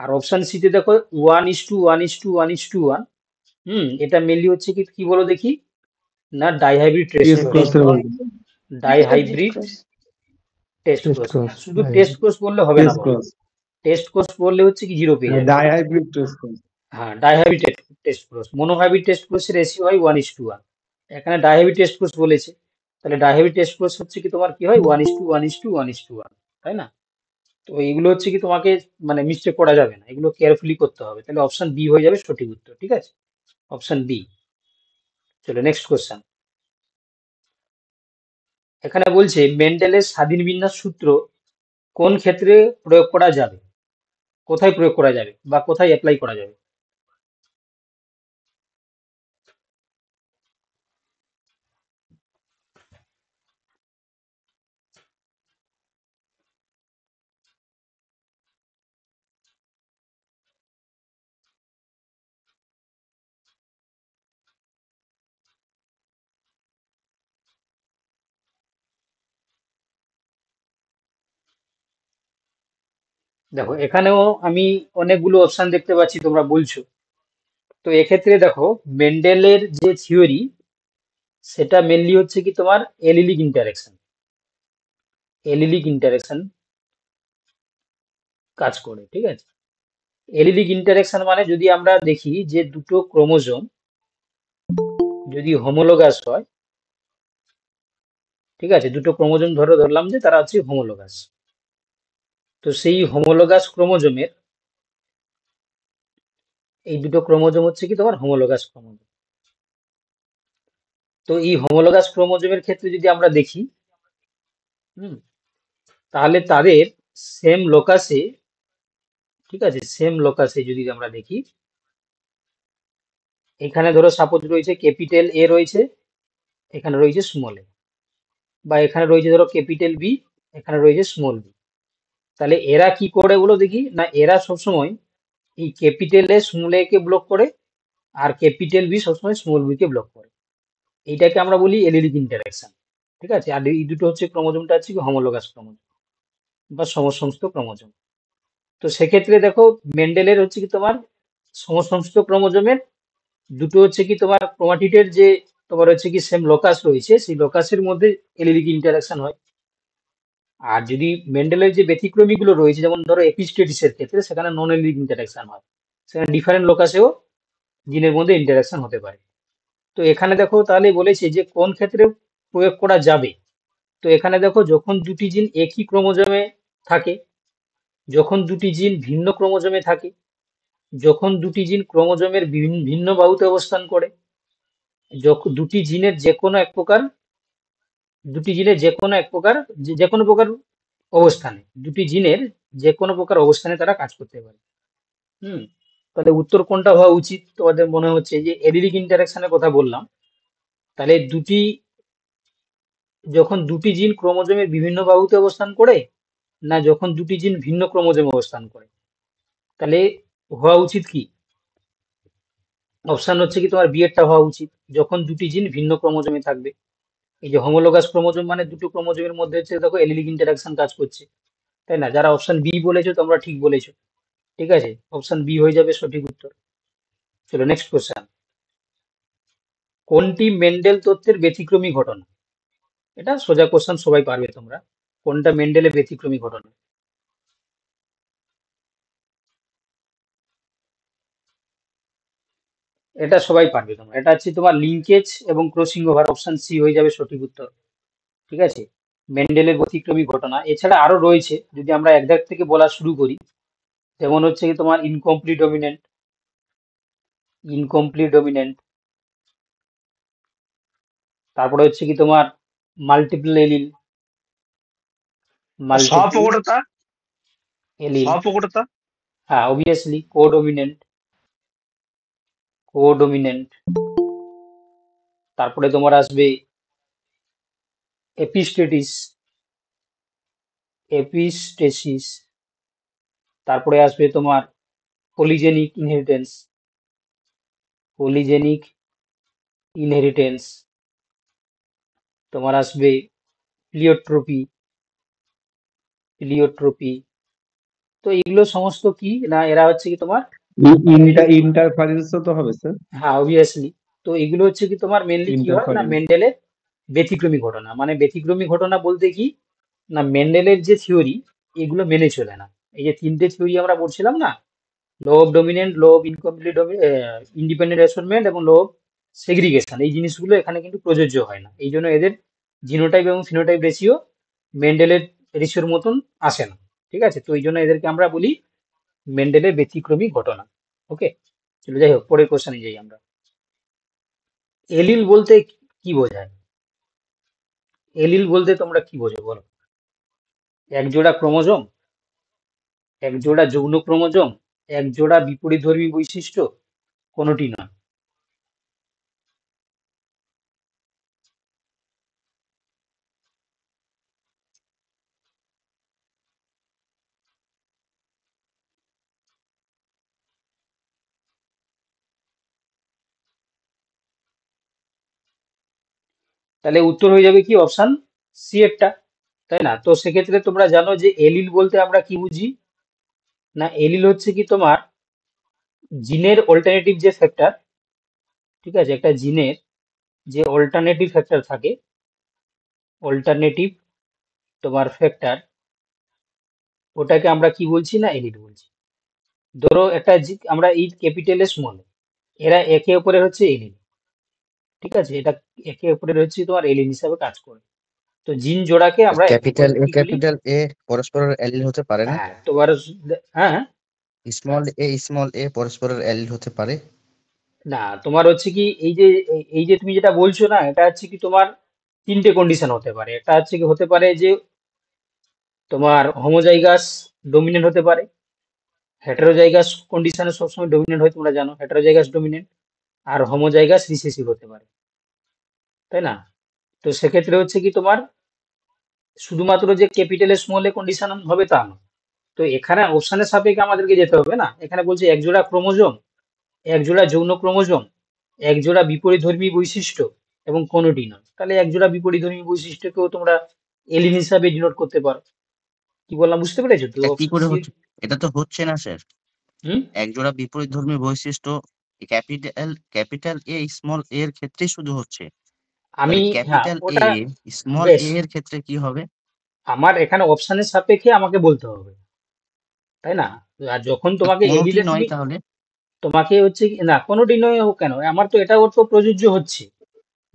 আর অপশান সিতে দেখো one is two one is two one is two one এটা মেনলি হচ্ছে কি কি বলো দেখি না dihybrid test cross dihybrid test শুধু টেস্ট কোর্স বললে হবে না টেস্ট কোর্স বললে হচ্ছে কি জিরো পেয়ে ডাই ডাইহাইব্রিড টেস্ট কোর্স হ্যাঁ dihybrid test cross monohybrid test এর রেশিও হয় ওয়ান টু ওয়ান এখানে ডাইহাইব্রিড টেস্ট ক্রস বলেছে তাহলে ডাইহাইব্রিড টেস্ট ক্রস হচ্ছে কি তোমার কি হয় one is two one to one to one তাই না তো এইগুলো হচ্ছে কি তোমাকে মানে মিস্টেক করা যাবে না এগুলো কেয়ারফুলি করতে হবে তাহলে অপশন বি হয়ে যাবে সঠিক উত্তর ঠিক আছে অপশন বি চলো নেক্সট কোশ্চেন এখানে বলছে মেন্ডেলের স্বাধীন বিন্যাস সূত্র কোন ক্ষেত্রে প্রয়োগ করা যাবে কোথায় প্রয়োগ করা যাবে বা কোথায় অ্যাপ্লাই করা যাবে দেখো এখানেও আমি অনেকগুলো অপশান দেখতে পাচ্ছি তোমরা বলছো তো এক্ষেত্রে দেখো মেন্ডেলের যে থিওরি সেটা মেনলি হচ্ছে কি তোমার এলিলিক ইন্টারাকশন এলিলিক ইন্টারাকশন কাজ করে ঠিক আছে এলিলিক ইন্টারাকশন মানে যদি আমরা দেখি যে দুটো ক্রোমোজোম যদি হোমোলোগাস হয় ঠিক আছে দুটো ক্রোমোজোম ধরে ধরলাম যে তারা হচ্ছে হোমোলোগাস তো সেই হোমোলোগাস ক্রোমোজোমের এই দুটো ক্রোমোজোম হচ্ছে কি তোমার হোমোলোগাস ক্রোমোজোম তো এই হোমোলোগাস ক্রোমোজোমের ক্ষেত্রে যদি আমরা দেখি হুম তাহলে তাদের সেম লোকাসে ঠিক আছে সেম লোকাসে যদি আমরা দেখি এখানে ধরো সাপোজ রয়েছে ক্যাপিটাল এ রয়েছে এখানে রয়েছে স্মল এ বা এখানে রয়েছে ধরো ক্যাপিটাল বি এখানে রয়েছে স্মল বি তাহলে এরা কি করে বলো দেখি না এরা সবসময় এই ক্যাপিটাল এ স্মল এ কে ব্লক করে আর ক্যাপিটাল বি সবসময় স্মল বি কে ব্লক করে এইটাকে আমরা বলি এলিডিক ইন্টারাকশন e ঠিক আছে আর এই দুটো হচ্ছে ক্রোমোজোমটা আছে কি হোমোলোগাস ক্রোমোজোম বা সমসংস্ত ক্রোমোজোম তো সেক্ষেত্রে দেখো মেন্ডেলের হচ্ছে কি তোমার সমসংস্ত ক্রোমোজোমের দুটো হচ্ছে কি তোমার ক্রোমাটিডের যে তোমার হচ্ছে কি সেম লোকাস রয়েছে সেই লোকাসের মধ্যে এলিডিক ইন্টারাকশন e হয় আর যদি মেন্ডেলের যে ব্যতিক্রমীগুলো রয়েছে যেমন ধরো এপিস্টেটিসের ক্ষেত্রে সেখানে নন লিগ ইন্টারাকশন হয় সেখানে ডিফারেন্ট লোকাসেও জিনের মধ্যে ইন্টারাকশন হতে পারে তো এখানে দেখো তাহলে বলেছে যে কোন ক্ষেত্রে প্রয়োগ করা যাবে তো এখানে দেখো যখন দুটি জিন একই ক্রোমোজোমে থাকে যখন দুটি জিন ভিন্ন ক্রোমোজোমে থাকে যখন দুটি জিন ক্রোমোজোমের ভিন্ন বাহুতে অবস্থান করে দুটি জিনের যে কোনো এক প্রকার দুটি জিনের যে কোনো এক প্রকার যে কোনো প্রকার অবস্থানে দুটি জিনের যে কোনো প্রকার অবস্থানে তারা কাজ করতে পারে হুম তাহলে উত্তর কোনটা হওয়া উচিত তোমাদের মনে হচ্ছে যে এডিডিক ইন্টারাকশনের কথা বললাম তাহলে দুটি যখন দুটি জিন ক্রোমোজোমের বিভিন্ন বাহুতে অবস্থান করে না যখন দুটি জিন ভিন্ন ক্রোমোজোমে অবস্থান করে তাহলে হওয়া উচিত কি অপশান হচ্ছে কি তোমার বিয়েরটা হওয়া উচিত যখন দুটি জিন ভিন্ন ক্রোমোজোমে থাকবে এই যে হোমোলোগাস ক্রোমোজোম মানে দুটো ক্রোমোজোমের মধ্যে হচ্ছে দেখো এলিলিক ইন্টারাকশন কাজ করছে তাই না যারা অপশন বি বলেছো তোমরা ঠিক বলেছো ঠিক আছে অপশন বি হয়ে যাবে সঠিক উত্তর চলো নেক্সট কোশ্চেন কোনটি মেন্ডেল তত্ত্বের ব্যতিক্রমী ঘটনা এটা সোজা কোশ্চেন সবাই পারবে তোমরা কোনটা মেন্ডেলের ব্যতিক্রমী ঘটনা এটা সবাই পারবে তোমরা এটা হচ্ছে তোমার লিঙ্কেজ এবং ক্রসিং ওভার অপশন সি হয়ে যাবে সঠিক উত্তর ঠিক আছে মেন্ডেলের গতিক্রমী ঘটনা এছাড়া আরো রয়েছে যদি আমরা একদাক থেকে বলা শুরু করি যেমন হচ্ছে কি তোমার ইনকমপ্লিট ডমিনেন্ট ইনকমপ্লিট ডমিনেন্ট তারপরে হচ্ছে কি তোমার মাল্টিপল এলিল মাল্টিপল এলিল হ্যাঁ অবভিয়াসলি কোডমিনেন্ট ও ডোমিনেন্ট তারপরে তোমার আসবে এপিস্টেটিস এপিস্টেসিস তারপরে আসবে তোমার পলিজেনিক ইনহেরিটেন্স পলিজেনিক ইনহেরিটেন্স তোমার আসবে প্লিওট্রপি প্লিওট্রপি তো এগুলো সমস্ত কি না এরা হচ্ছে কি তোমার ইন্টারফারেন্স তো হবে স্যার হ্যাঁ অবভিয়াসলি তো এগুলো হচ্ছে কি তোমার মেনলি কি হয় না মেন্ডেলের ব্যতিক্রমী ঘটনা মানে ব্যতিক্রমী ঘটনা বলতে কি না মেন্ডেলের যে থিওরি এগুলো মেনে চলে না এই যে তিনটে থিওরি আমরা পড়ছিলাম না law of dominant law of incomplete independent assortment এবং ল অফ সেগ্রিগেশন এই জিনিসগুলো এখানে কিন্তু প্রযোজ্য হয় না এই জন্য এদের জিনোটাইপ এবং ফিনোটাইপ রেশিও মেন্ডেলের রেশিওর মতন আসে না ঠিক আছে তো এই জন্য এদেরকে আমরা বলি মেন্ডেলের ব্যতিক্রমী ঘটনা ওকে চলে যাই হোক পরের কোশ্চেনে যাই আমরা এলিল বলতে কি বোঝায় এলিল বলতে তোমরা কি বোঝো বলো এক জোড়া ক্রোমোজোম এক জোড়া যৌন ক্রোমোজোম এক জোড়া বিপরীতধর্মী বৈশিষ্ট্য কোনোটি নয় তাহলে উত্তর হয়ে যাবে কি অপশান সি এরটা তাই না তো সেক্ষেত্রে তোমরা জানো যে এলিল বলতে আমরা কি বুঝি না এলিল হচ্ছে কি তোমার জিনের অল্টারনেটিভ যে ফ্যাক্টর ঠিক আছে একটা জিনের যে অল্টারনেটিভ ফ্যাক্টর থাকে অল্টারনেটিভ তোমার ফ্যাক্টর ওটাকে আমরা কি বলছি না এলিল বলছি ধরো একটা আমরা ইট ক্যাপিটাল স্মল এরা একে অপরের হচ্ছে এলিল ঠিক আছে এটা একে অপরে রয়েছে তোমার এলিন হিসাবে কাজ করে তো জিন জোড়াকে আমরা ক্যাপিটাল এ ক্যাপিটাল এ পরস্পরের অ্যালিল হতে পারে না হ্যাঁ তোমার হ্যাঁ, হ্যাঁ স্মল এ স্মল এ পরস্পরের অ্যালিল হতে পারে না তোমার হচ্ছে কি এই যে এই- এই যে তুমি যেটা বলছো না এটা হচ্ছে কি তোমার তিনটে কন্ডিশন হতে পারে এটা হচ্ছে কি হতে পারে যে তোমার হোমোজাইগাস ডোমিনেন্ট হতে পারে হেটারোজাইগাস কন্ডিশনে সবসময় ডোমিনেন্ট হয় তোমরা জানো হেটারোজাইগাস ডোমিনেন্ট আর হোমোজাইগাস রিসেসিভ হতে পারে তাই না তো সেক্ষেত্রে হচ্ছে কি তোমার শুধুমাত্র যে ক্যাপিটালে স্মলে কন্ডিশন হবে তা নয় তো এখানে অপশানের সাপেক্ষে আমাদেরকে যেতে হবে না এখানে বলছে একজোড়া ক্রোমোজোম একজোড়া যৌন ক্রোমোজোম একজোড়া বিপরীতধর্মী বৈশিষ্ট্য এবং কোনোটি নয় তাহলে একজোড়া বিপরীতধর্মী বৈশিষ্ট্যকেও তোমরা এলিন হিসাবে ডিনোট করতে পারো কি বললাম বুঝতে পেরেছো তো এটা তো হচ্ছে না স্যার একজোড়া ধর্মী বৈশিষ্ট্য capital capital A small A এর ক্ষেত্রে শুধু হচ্ছে আমি হ্যাঁ, ক্যাপিটাল এ স্মল এ এর ক্ষেত্রে কি হবে আমার এখানে অপশনের সাপেক্ষে আমাকে বলতে হবে তাই না আর যখন তোমাকে দিলে নয় তাহলে তোমাকে হচ্ছে না কোনোটি নয় হোক কেন আমার তো এটা অর্থ প্রযোজ্য হচ্ছে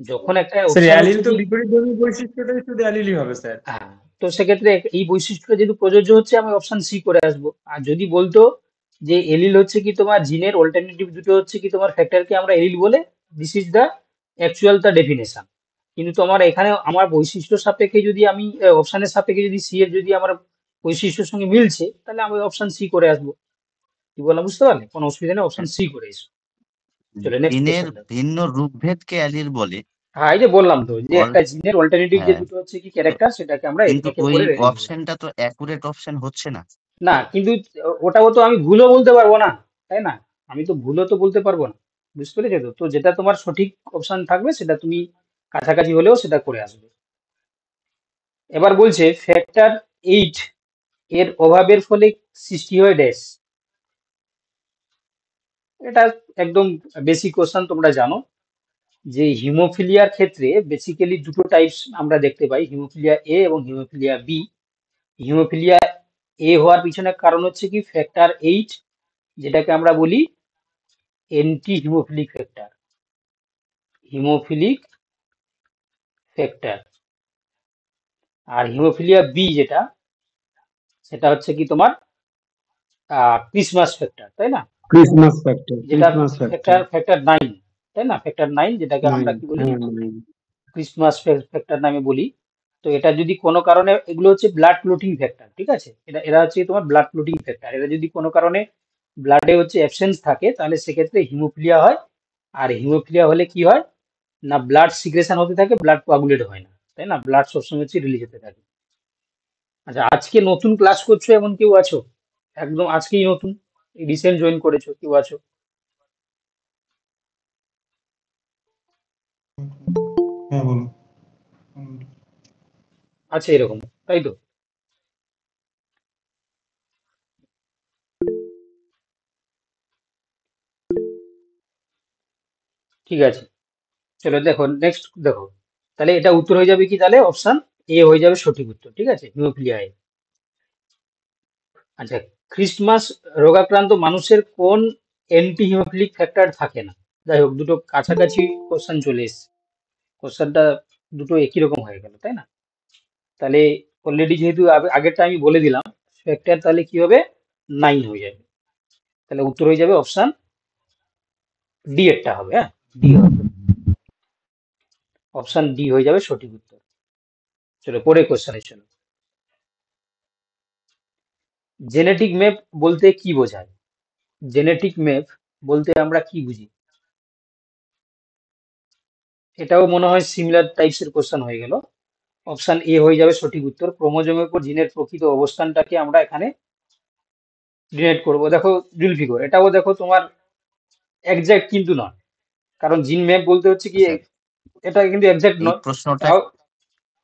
যখন একটা অ্যালিল তো বিপরীত ধর্মী বৈশিষ্ট্যটাই শুধু অ্যালিলই হবে স্যার হ্যাঁ তো সেক্ষেত্রে এই বৈশিষ্ট্যটা যেহেতু প্রযোজ্য হচ্ছে আমি অপশন সি করে আসবো আর যদি বলতো যে এলিল হচ্ছে কি তোমার জিনের অল্টারনেটিভ দুটো হচ্ছে কি তোমার ফ্যাক্টরকে আমরা এলিল বলে this is the actual the definition কিন্তু আমার এখানে আমার বৈশিষ্ট্য সাপেক্ষে যদি আমি অপশানের সাপেক্ষে যদি সি এর যদি আমার বৈশিষ্ট্যের সঙ্গে মিলছে তাহলে আমি অপশান সি করে আসবো কি বললাম বুঝতে পারলে কোনো অসুবিধা নেই অপশান সি করে এসো জিনের ভিন্ন রূপভেদকে অ্যালিল বলে হ্যাঁ এই যে বললাম তো যে একটা জিনের অল্টারনেটিভ যে হ্যাঁ। দুটো হচ্ছে কি ক্যারেক্টার সেটাকে আমরা কিন্তু ওই অপশনটা তো অ্যাকুরেট অপশন হচ্ছে না না কিন্তু ওটাও তো আমি ভুলও বলতে পারবো না তাই না আমি তো ভুলও তো বলতে পারবো না বুঝতে পেরেছো তো তো যেটা তোমার সঠিক অপশন থাকবে সেটা তুমি কাছাকাছি হলেও সেটা করে আসবে এবার বলছে ফ্যাক্টর এইট এর অভাবের ফলে সৃষ্টি হয় ড্যাশ এটা একদম বেসিক কোশ্চান তোমরা জানো যে হিমোফিলিয়ার ক্ষেত্রে বেসিক্যালি দুটো টাইপস আমরা দেখতে পাই হিমোফিলিয়া এ এবং হিমোফিলিয়া বি হিমোফিলিয়া এ হওয়ার পিছনে কারণ হচ্ছে কি ফ্যাক্টর এইট যেটাকে আমরা বলি anti hemophilic factor hemophilic factor আর হিমোফিলিয়া বি যেটা সেটা হচ্ছে কি তোমার ক্রিসমাস ফ্যাক্টর তাই না ক্রিসমাস ফ্যাক্টর যেটা ফ্যাক্টর ফ্যাক্টর নাইন তাই না ফ্যাক্টর নাইন যেটাকে আমরা কি বলি ক্রিসমাস ফ্যাক্টর নামে বলি তো এটা যদি কোনো কারণে এগুলো হচ্ছে ব্লাড ক্লোটিং ফ্যাক্টর ঠিক আছে এটা এরা হচ্ছে তোমার ব্লাড ক্লোটিং ফ্যাক্টর এরা যদি কোনো কারণে ব্লাডে হচ্ছে অ্যাবসেন্স থাকে তাহলে সেক্ষেত্রে হিমোফিলিয়া হয় আর হিমোফিলিয়া হলে কি হয় না ব্লাড সিগ্রেশন হতে থাকে ব্লাড কোয়াগুলেট হয় না তাই না ব্লাড সবসময় হচ্ছে রিলিজ হতে থাকে আচ্ছা আজকে নতুন ক্লাস করছো এমন কেউ আছো একদম আজকেই নতুন রিসেন্ট জয়েন করেছো কেউ আছো আছে এরকম তাই তো ঠিক আছে চলো দেখো নেক্সট দেখো তাহলে এটা উত্তর হয়ে যাবে কি তাহলে অপশন এ হয়ে যাবে সঠিক উত্তর ঠিক আছে নিউক্লিয়া আচ্ছা খ্রিস্টমাস রোগাক্রান্ত মানুষের কোন অ্যান্টি হিমোফিলিক ফ্যাক্টর থাকে না যাই হোক দুটো কাছাকাছি কোশ্চেন চলে এসছে কোশ্চেনটা দুটো একই রকম হয়ে গেল তাই না তাহলে অলরেডি যেহেতু আগেরটা আমি বলে দিলাম ফ্যাক্টর তাহলে কি হবে নাইন হয়ে যাবে তাহলে উত্তর হয়ে যাবে অপশান ডি এরটা হবে হ্যাঁ ডি হবে অপশান ডি হয়ে যাবে সঠিক উত্তর চলো পরে কোশ্চেনে জন্য জেনেটিক ম্যাপ বলতে কি বোঝায় জেনেটিক ম্যাপ বলতে আমরা কি বুঝি এটাও মনে হয় সিমিলার টাইপসের কোশ্চেন হয়ে গেল অপশান এ হয়ে যাবে সঠিক উত্তর ক্রোমোজোমের উপর জিনের প্রকৃত অবস্থানটাকে আমরা এখানে ডিনেট করব দেখো জুলফিকর এটাও দেখো তোমার একজ্যাক্ট কিন্তু নয় কারণ জিন ম্যাপ বলতে হচ্ছে কি এটা কিন্তু একজ্যাক্ট নয় প্রশ্নটা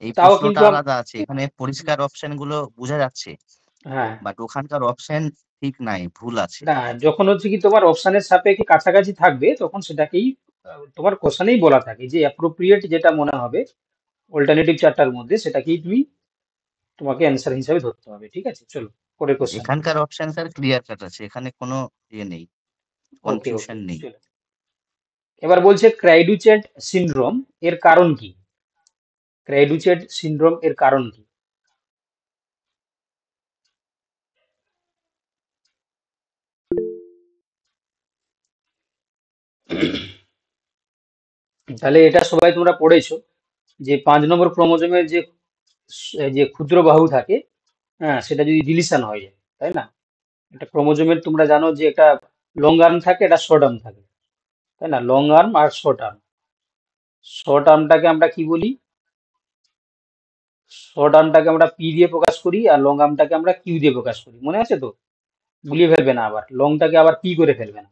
এই প্রশ্নটা আলাদা আছে এখানে পরিষ্কার অপশন গুলো বোঝা যাচ্ছে হ্যাঁ বাট ওখানকার অপশন ঠিক নাই ভুল আছে না যখন হচ্ছে কি তোমার অপশনের সাপেক্ষে কাছাকাছি থাকবে তখন সেটাকেই তোমার কোশানেই বলা থাকে যে অ্যাপ্রোপ্রিয়েট যেটা মনে হবে অল্টারনেটিভ চারটার মধ্যে কি তুমি তোমাকে অ্যান্সার হিসাবে ধরতে হবে ঠিক আছে চলো পরে কোশ্চেন এখানকার অপশন স্যার ক্লিয়ার কাট আছে এখানে কোনো ইয়ে নেই কনফিউশন নেই এবার বলছে ক্রাইডুচেট সিনড্রোম এর কারণ কি ক্রাইডুচেট সিনড্রোম এর কারণ কি তাহলে এটা সবাই তোমরা পড়েছো যে পাঁচ নম্বর ক্রোমোজোমের যে যে ক্ষুদ্র বাহু থাকে হ্যাঁ সেটা যদি ডিলিশন হয়ে যায় তাই না একটা ক্রোমোজোমের তোমরা জানো যে একটা লং আর্ম থাকে এটা শর্ট আর্ম থাকে তাই না লং আর্ম আর শর্ট আর্ম শর্ট আর্মটাকে আমরা কি বলি শর্ট আর্মটাকে আমরা পি দিয়ে প্রকাশ করি আর লং আর্মটাকে আমরা কিউ দিয়ে প্রকাশ করি মনে আছে তো গুলিয়ে ফেলবে না আবার লংটাকে আবার পি করে ফেলবে না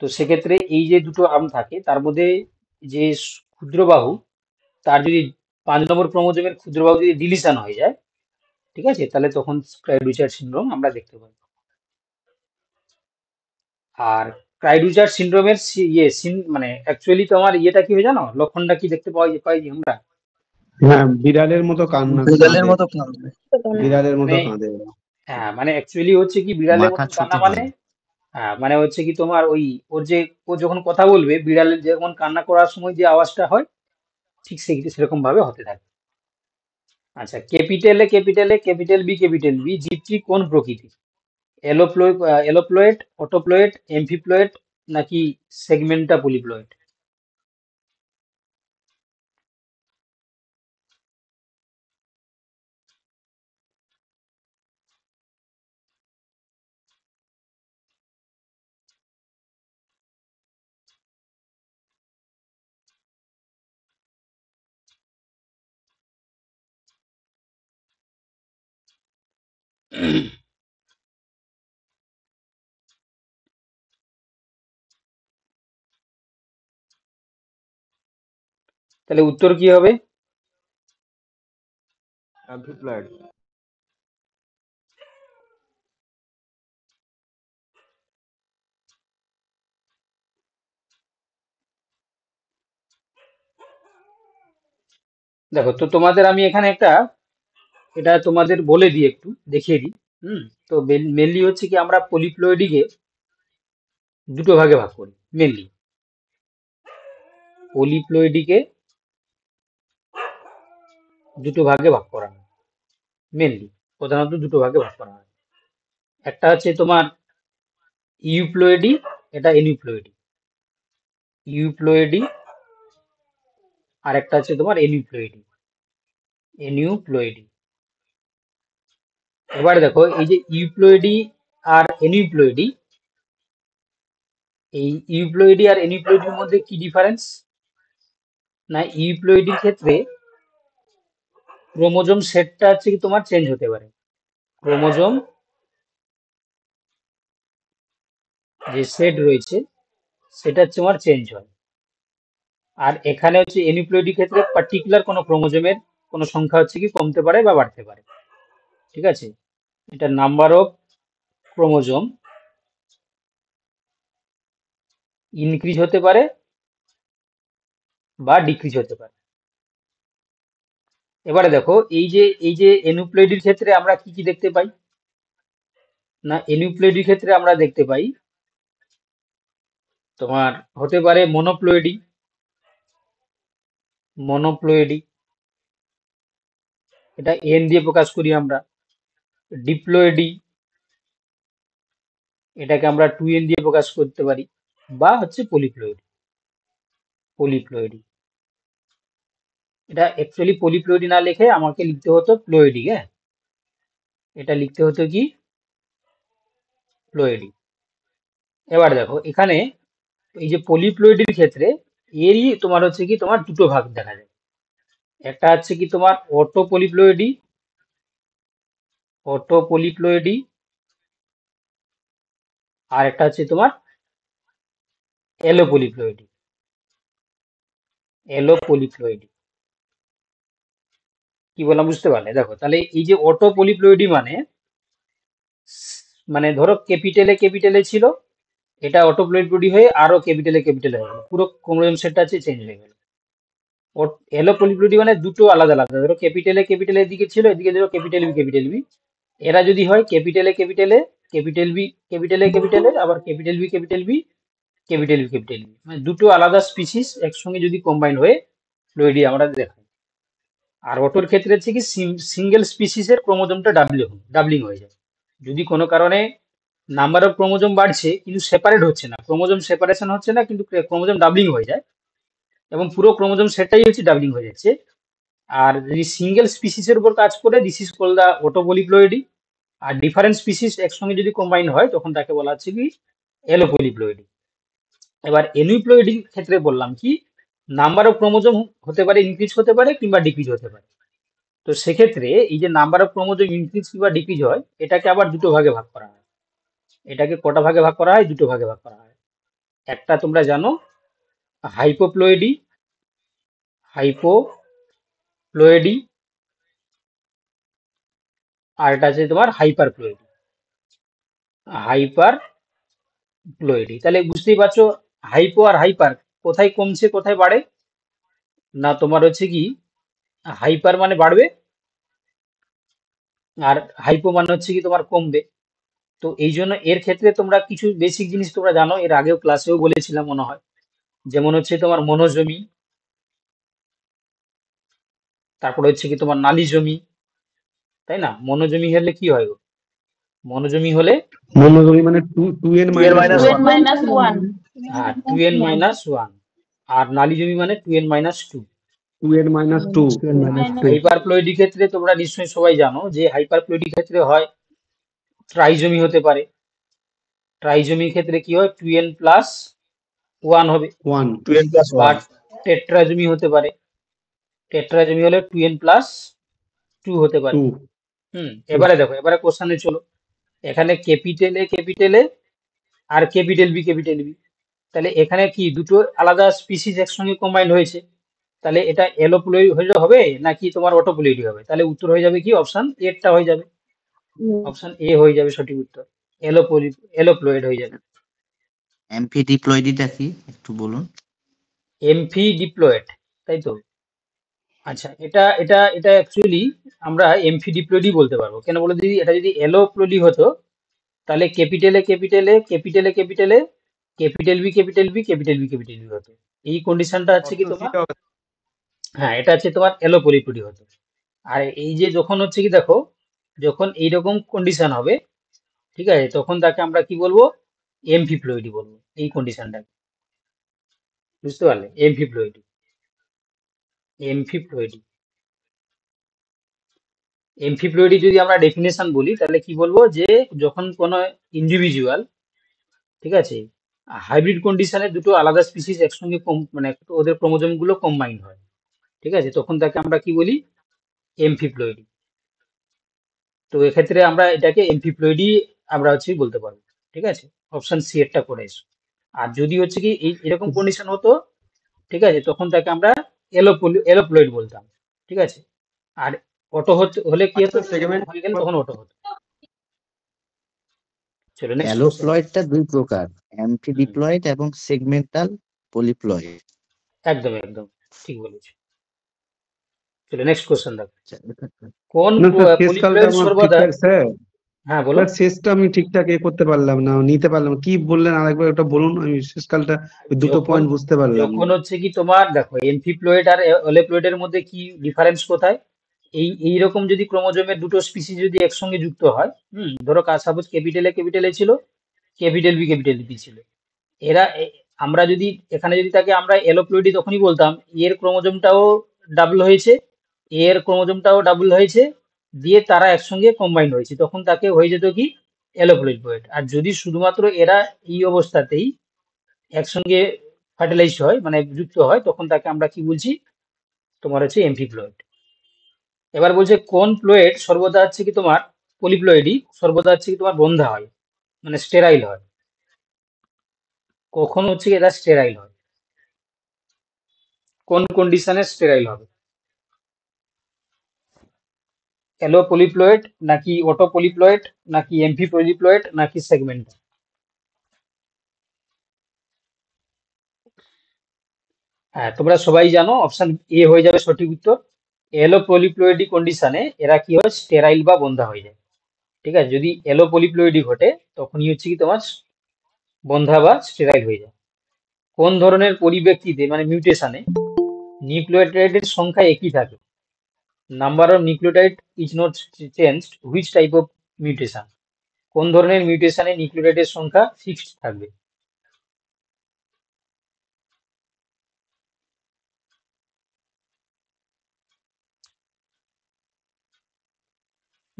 তো সেক্ষেত্রে এই যে দুটো আর্ম থাকে তার মধ্যে যে ক্ষুদ্র বাহু তার যদি পাঁচ নম্বর ক্রোমোজোমের ক্ষুদ্রভাগ যদি ডিলিশন হয়ে যায় ঠিক আছে তাহলে তখন ক্রাইডুচার সিন্ড্রোম আমরা দেখতে পাই আর ক্রাইডুচার সিন্ড্রোমের ইয়ে মানে অ্যাকচুয়ালি তোমার ইয়েটা কি হয়ে জানো লক্ষণটা কি দেখতে পাওয়া পাই আমরা হ্যাঁ, বিড়ালের মতো কান্না বিড়ালের মতো বিড়ালের মানে- মতো হ্যাঁ মানে অ্যাকচুয়ালি হচ্ছে কি বিড়ালের মতো কান্না মানে হ্যাঁ মানে হচ্ছে কি তোমার ওই ওর যে ও যখন কথা বলবে বিড়ালের যখন কান্না করার সময় যে আওয়াজটা হয় ঠিক সেরকম ভাবে হতে থাকে আচ্ছা capital A ক্যাপিটালে capital B capital B জীবটি কোন প্রকৃতি এলোপ্লো এলোপ্লয়েড অটোপ্লয়েড এমফিপ্লয়েড নাকি সেগমেন্টা পলিপ্লয়েড তাহলে উত্তর কি হবে দেখো তো তোমাদের আমি এখানে একটা এটা তোমাদের বলে দিই একটু দেখিয়ে দিই হুম তো মেনলি হচ্ছে কি আমরা পলিপ্লয়েডিকে দুটো ভাগে ভাগ করি মেনলি পলিপ্লয়েডিকে দুটো ভাগে ভাগ করা হয় মেনলি প্রধানত দুটো ভাগে ভাগ করা হয় একটা হচ্ছে তোমার ইউপ্লয়েডি এটা এনিউপ্লয়েডি ইউপ্লয়েডি আর একটা হচ্ছে তোমার এনিউপ্লয়েডি এনিউপ্লয়েডি এবার দেখো এই যে ইউপ্লয়েডি আর এনিউপ্লয়েডি এই ইউপ্লয়েডি আর এনিউপ্লয়েডির মধ্যে কি ডিফারেন্স না ইউপ্লয়েডির ক্ষেত্রে ক্রোমোজোম সেটটা হচ্ছে কি তোমার চেঞ্জ হতে পারে ক্রোমোজোম যে সেট রয়েছে সেটা হচ্ছে তোমার চেঞ্জ হয় আর এখানে হচ্ছে এনিপ্লয়েডির ক্ষেত্রে পার্টিকুলার কোনো ক্রোমোজোমের কোনো সংখ্যা হচ্ছে কি কমতে পারে বা বাড়তে পারে ঠিক আছে এটা নাম্বার অফ ক্রোমোজোম ইনক্রিজ হতে পারে বা ডিক্রিজ হতে পারে এবারে দেখো এই যে এই যে এনুপ্লয়েডির ক্ষেত্রে আমরা কি কি দেখতে পাই না এনুপ্লয়েডির ক্ষেত্রে আমরা দেখতে পাই তোমার হতে পারে মনোপ্লয়েডি মনোপ্লয়েডি এটা এন দিয়ে প্রকাশ করি আমরা ডিপ্লয়েডি এটাকে আমরা টু এন দিয়ে প্রকাশ করতে পারি বা হচ্ছে পলিপ্লয়েডি পলিপ্লয়েডি এটা অ্যাকচুয়ালি পলিপ্লয়েডি না লিখে আমাকে লিখতে হতো প্লয়েডি হ্যাঁ এটা লিখতে হতো কি প্লয়েডি এবার দেখো এখানে এই যে পলিপ্লয়েডির ক্ষেত্রে এরই তোমার হচ্ছে কি তোমার দুটো ভাগ দেখা যায় একটা হচ্ছে কি তোমার অটো পলিপ্লয়েডি অটোপলিপ্লয়েডি আর একটা হচ্ছে তোমার এলো পলিপ্লয়েডি কি বললাম বুঝতে পারলে দেখো তাহলে এই যে অটো মানে মানে ধরো ক্যাপিটালে ক্যাপিটালে ছিল এটা অটো হয়ে আরো ক্যাপিটালে ক্যাপিটালে হয়ে গেল পুরো ক্রোমোজোম সেটটা আছে চেঞ্জ হয়ে গেল এলো মানে দুটো আলাদা আলাদা ধরো ক্যাপিটালে ক্যাপিটাল এদিকে ছিল এদিকে ধরো ক্যাপিটাল বি ক্যাপিটাল বি এরা যদি হয় ক্যাপিটালে ক্যাপিটালে ক্যাপিটাল বি ক্যাপিটালে ক্যাপিটালে আবার capital B capital B capital B capital B মানে দুটো আলাদা স্পিসিস একসঙ্গে যদি কম্বাইন হয়ে ফ্লুইডি আমরা দেখাই আর অটোর ক্ষেত্রে হচ্ছে কি সিঙ্গেল স্পিসিসের ক্রোমোজোমটা ডাবলি ডাবলিং হয়ে যায় যদি কোনো কারণে নাম্বার অফ ক্রোমোজোম বাড়ছে কিন্তু সেপারেট হচ্ছে না ক্রোমোজোম সেপারেশন হচ্ছে না কিন্তু ক্রোমোজোম ডাবলিং হয়ে যায় এবং পুরো ক্রোমোজোম সেটটাই হচ্ছে ডাবলিং হয়ে যাচ্ছে আর যদি সিঙ্গেল স্পিসিসের উপর কাজ করে this is call the autopolyploidy আর ডিফারেন্ট স্পিসিস একসঙ্গে যদি কম্বাইন হয় তখন তাকে বলা হচ্ছে কি এলোপলিপ্লয়েডি এবার এনুইপ্লয়েডির ক্ষেত্রে বললাম কি নাম্বার অফ ক্রোমোজম হতে পারে ইনক্রিজ হতে পারে কিংবা ডিক্রিজ হতে পারে তো সেক্ষেত্রে এই যে নাম্বার অফ ক্রোমোজম ইনক্রিজ কিংবা ডিক্রিজ হয় এটাকে আবার দুটো ভাগে ভাগ করা হয় এটাকে কটা ভাগে ভাগ করা হয় দুটো ভাগে ভাগ করা হয় একটা তোমরা জানো হাইপোপ্লয়েডি হাইপো ফ্লোয়েডি আর এটা আছে তোমার হাইপার ফ্লোয়েডি হাইপার ফ্লোয়েডি তাহলে বুঝতেই পারছো হাইপো আর হাইপার কোথায় কমছে কোথায় বাড়ে না তোমার হচ্ছে কি হাইপার মানে বাড়বে আর হাইপো মানে হচ্ছে কি তোমার কমবে তো এই জন্য এর ক্ষেত্রে তোমরা কিছু বেসিক জিনিস তোমরা জানো এর আগেও ক্লাসেও বলেছিলাম মনে হয় যেমন হচ্ছে তোমার মনোজমি তারপর হচ্ছে কি তোমার নালি জমি তাই না মনোজমি হলে কি হয় মনোজমি হলে মনোজমি মানে টু এন মাইনাস ওয়ান হ্যাঁ টু এন মাইনাস ওয়ান আর নালি জমি মানে two N minus two hyperploidy ক্ষেত্রে তোমরা নিশ্চয়ই সবাই জানো যে হাইপারপ্লয়েডি ক্ষেত্রে হয় ট্রাইজমি হতে পারে ট্রাইজমির ক্ষেত্রে কি হয় টু এন প্লাস ওয়ান হবে one two N plus tetrasomy হতে পারে টেট্রাজমি হলে টু এন প্লাস টু হতে পারে হুম এবারে দেখো এবারে কোশ্চানে চলো এখানে ক্যাপিটেল এ ক্যাপিটেল এ আর ক্যাপিটেল বি ক্যাপিটেল বি তাহলে এখানে কি দুটো আলাদা স্পিসিস একসঙ্গে কম্বাইন হয়েছে তাহলে এটা এলোপ্লয়েড হয়ে হবে নাকি তোমার অটোপ্লয়েড হবে তাহলে উত্তর হয়ে যাবে কি অপশন এটা হয়ে যাবে অপশন এ হয়ে যাবে সঠিক উত্তর এলোপ্লয়েড এলোপ্লয়েড হয়ে যাবে এমপি ডিপ্লয়েডটা কি একটু বলুন এমপি ডিপ্লয়েড তাই তো আচ্ছা এটা এটা এটা অ্যাকচুয়ালি আমরা এমফিডিপ্লোডি বলতে পারবো কেন বলো দিদি এটা যদি এলোপ্লোডি হতো তাহলে capital A capital A capital A ক্যাপিটালে capital B capital B capital B capital B হতো এই কন্ডিশনটা হচ্ছে কি তোমার হ্যাঁ এটা হচ্ছে তোমার এলোপলিপ্লোডি হতো আর এই যে যখন হচ্ছে কি দেখো যখন এইরকম কন্ডিশন হবে ঠিক আছে তখন তাকে আমরা কি বলবো এমফিপ্লোইডি বলবো এই কন্ডিশনটাকে বুঝতে পারলে এমফিপ্লোইডি এমফিপ্লয়েডি এমফিপ্লয়েডি যদি আমরা ডেফিনেশন বলি তাহলে কি বলবো যে যখন কোনো ইন্ডিভিজুয়াল ঠিক আছে হাইব্রিড কন্ডিশনে দুটো আলাদা স্পিসিস একসঙ্গে মানে ওদের ক্রোমোজোমগুলো কম্বাইন্ড হয় ঠিক আছে তখন তাকে আমরা কি বলি এমফিপ্লয়েডি তো এক্ষেত্রে আমরা এটাকে এমফিপ্লয়েডি আমরা হচ্ছে বলতে পারবো ঠিক আছে অপশন সি এরটা করে এসো আর যদি হচ্ছে কি এই এরকম কন্ডিশন হতো ঠিক আছে তখন তাকে আমরা এলোপ্লো এলোপ্লয়েড বলতাম ঠিক আছে আর অটো হতে হলে কি হতো সেগমেন্ট আচ্ছা, হয়ে গেলে তখন অটো হতো চলো নেক্সট অ্যালোপ্লয়েডটা দুই প্রকার ডিপ্লয়েড এবং সেগমেন্টাল পলিপ্লয়েড একদম একদম ঠিক বলেছো চলো নেক্সট কোশ্চেন দেখো আচ্ছা, কোন পলিপ্লয়েড সর্বদা হ্যাঁ বলো শেষটা আমি ঠিকঠাক এ করতে পারলাম না নিতে পারলাম কি বললেন আরেকবার ওটা বলুন আমি শেষকালটা দুটো পয়েন্ট বুঝতে পারলাম যখন হচ্ছে কি তোমার দেখো এনফিপ্লয়েড আর অলেপ্লয়েডের মধ্যে কি ডিফারেন্স কোথায় এই এইরকম যদি ক্রোমোজোমের দুটো স্পিসি যদি একসঙ্গে যুক্ত হয় হুম ধরো কাজ suppose capital A capital A ছিল ক্যাপিটাল বি ক্যাপিটাল বি ছিল এরা আমরা যদি এখানে যদি তাকে আমরা এলোপ্লয়েডি তখনই বলতাম এর ক্রোমোজোমটাও ডাবল হয়েছে এর ক্রোমোজোমটাও ডাবল হয়েছে দিয়ে তারা একসঙ্গে কম্বাইন হয়েছে তখন তাকে হয়ে যেত কি অ্যালোপ্লয়েড বয়েড আর যদি শুধুমাত্র এরা এই অবস্থাতেই একসঙ্গে ফার্টিলাইজ হয় মানে যুক্ত হয় তখন তাকে আমরা কি বলছি তোমার হচ্ছে এমপি ফ্লোয়েড এবার বলছে কোন ফ্লোয়েড সর্বদা হচ্ছে কি তোমার পলিপ্লয়েডই সর্বদা হচ্ছে কি তোমার বন্ধা হয় মানে স্টেরাইল হয় কখন হচ্ছে কি এরা স্টেরাইল হয় কোন কন্ডিশনে স্টেরাইল হবে অ্যালো পলিপ্লয়েড নাকি অটো পলিপ্লয়েড নাকি এমপি পলিপ্লয়েড নাকি সেগমেন্ট হ্যাঁ তোমরা সবাই জানো অপশন এ হয়ে যাবে সঠিক উত্তর এলো পলিপ্লয়েডি কন্ডিশনে এরা কি হয় স্টেরাইল বা বন্ধা হয়ে যায় ঠিক আছে যদি এলো পলিপ্লয়েডি ঘটে তখনই হচ্ছে কি তোমার বন্ধা বা স্টেরাইল হয়ে যায় কোন ধরনের পরিব্যক্তিতে মানে মিউটেশনে নিউক্লিওটাইডের সংখ্যা একই থাকে number of nucleotide is not changed which type of mutation কোন ধরনের মিউটেশনে নিউক্লিওটাইডের সংখ্যা ফিক্সড থাকবে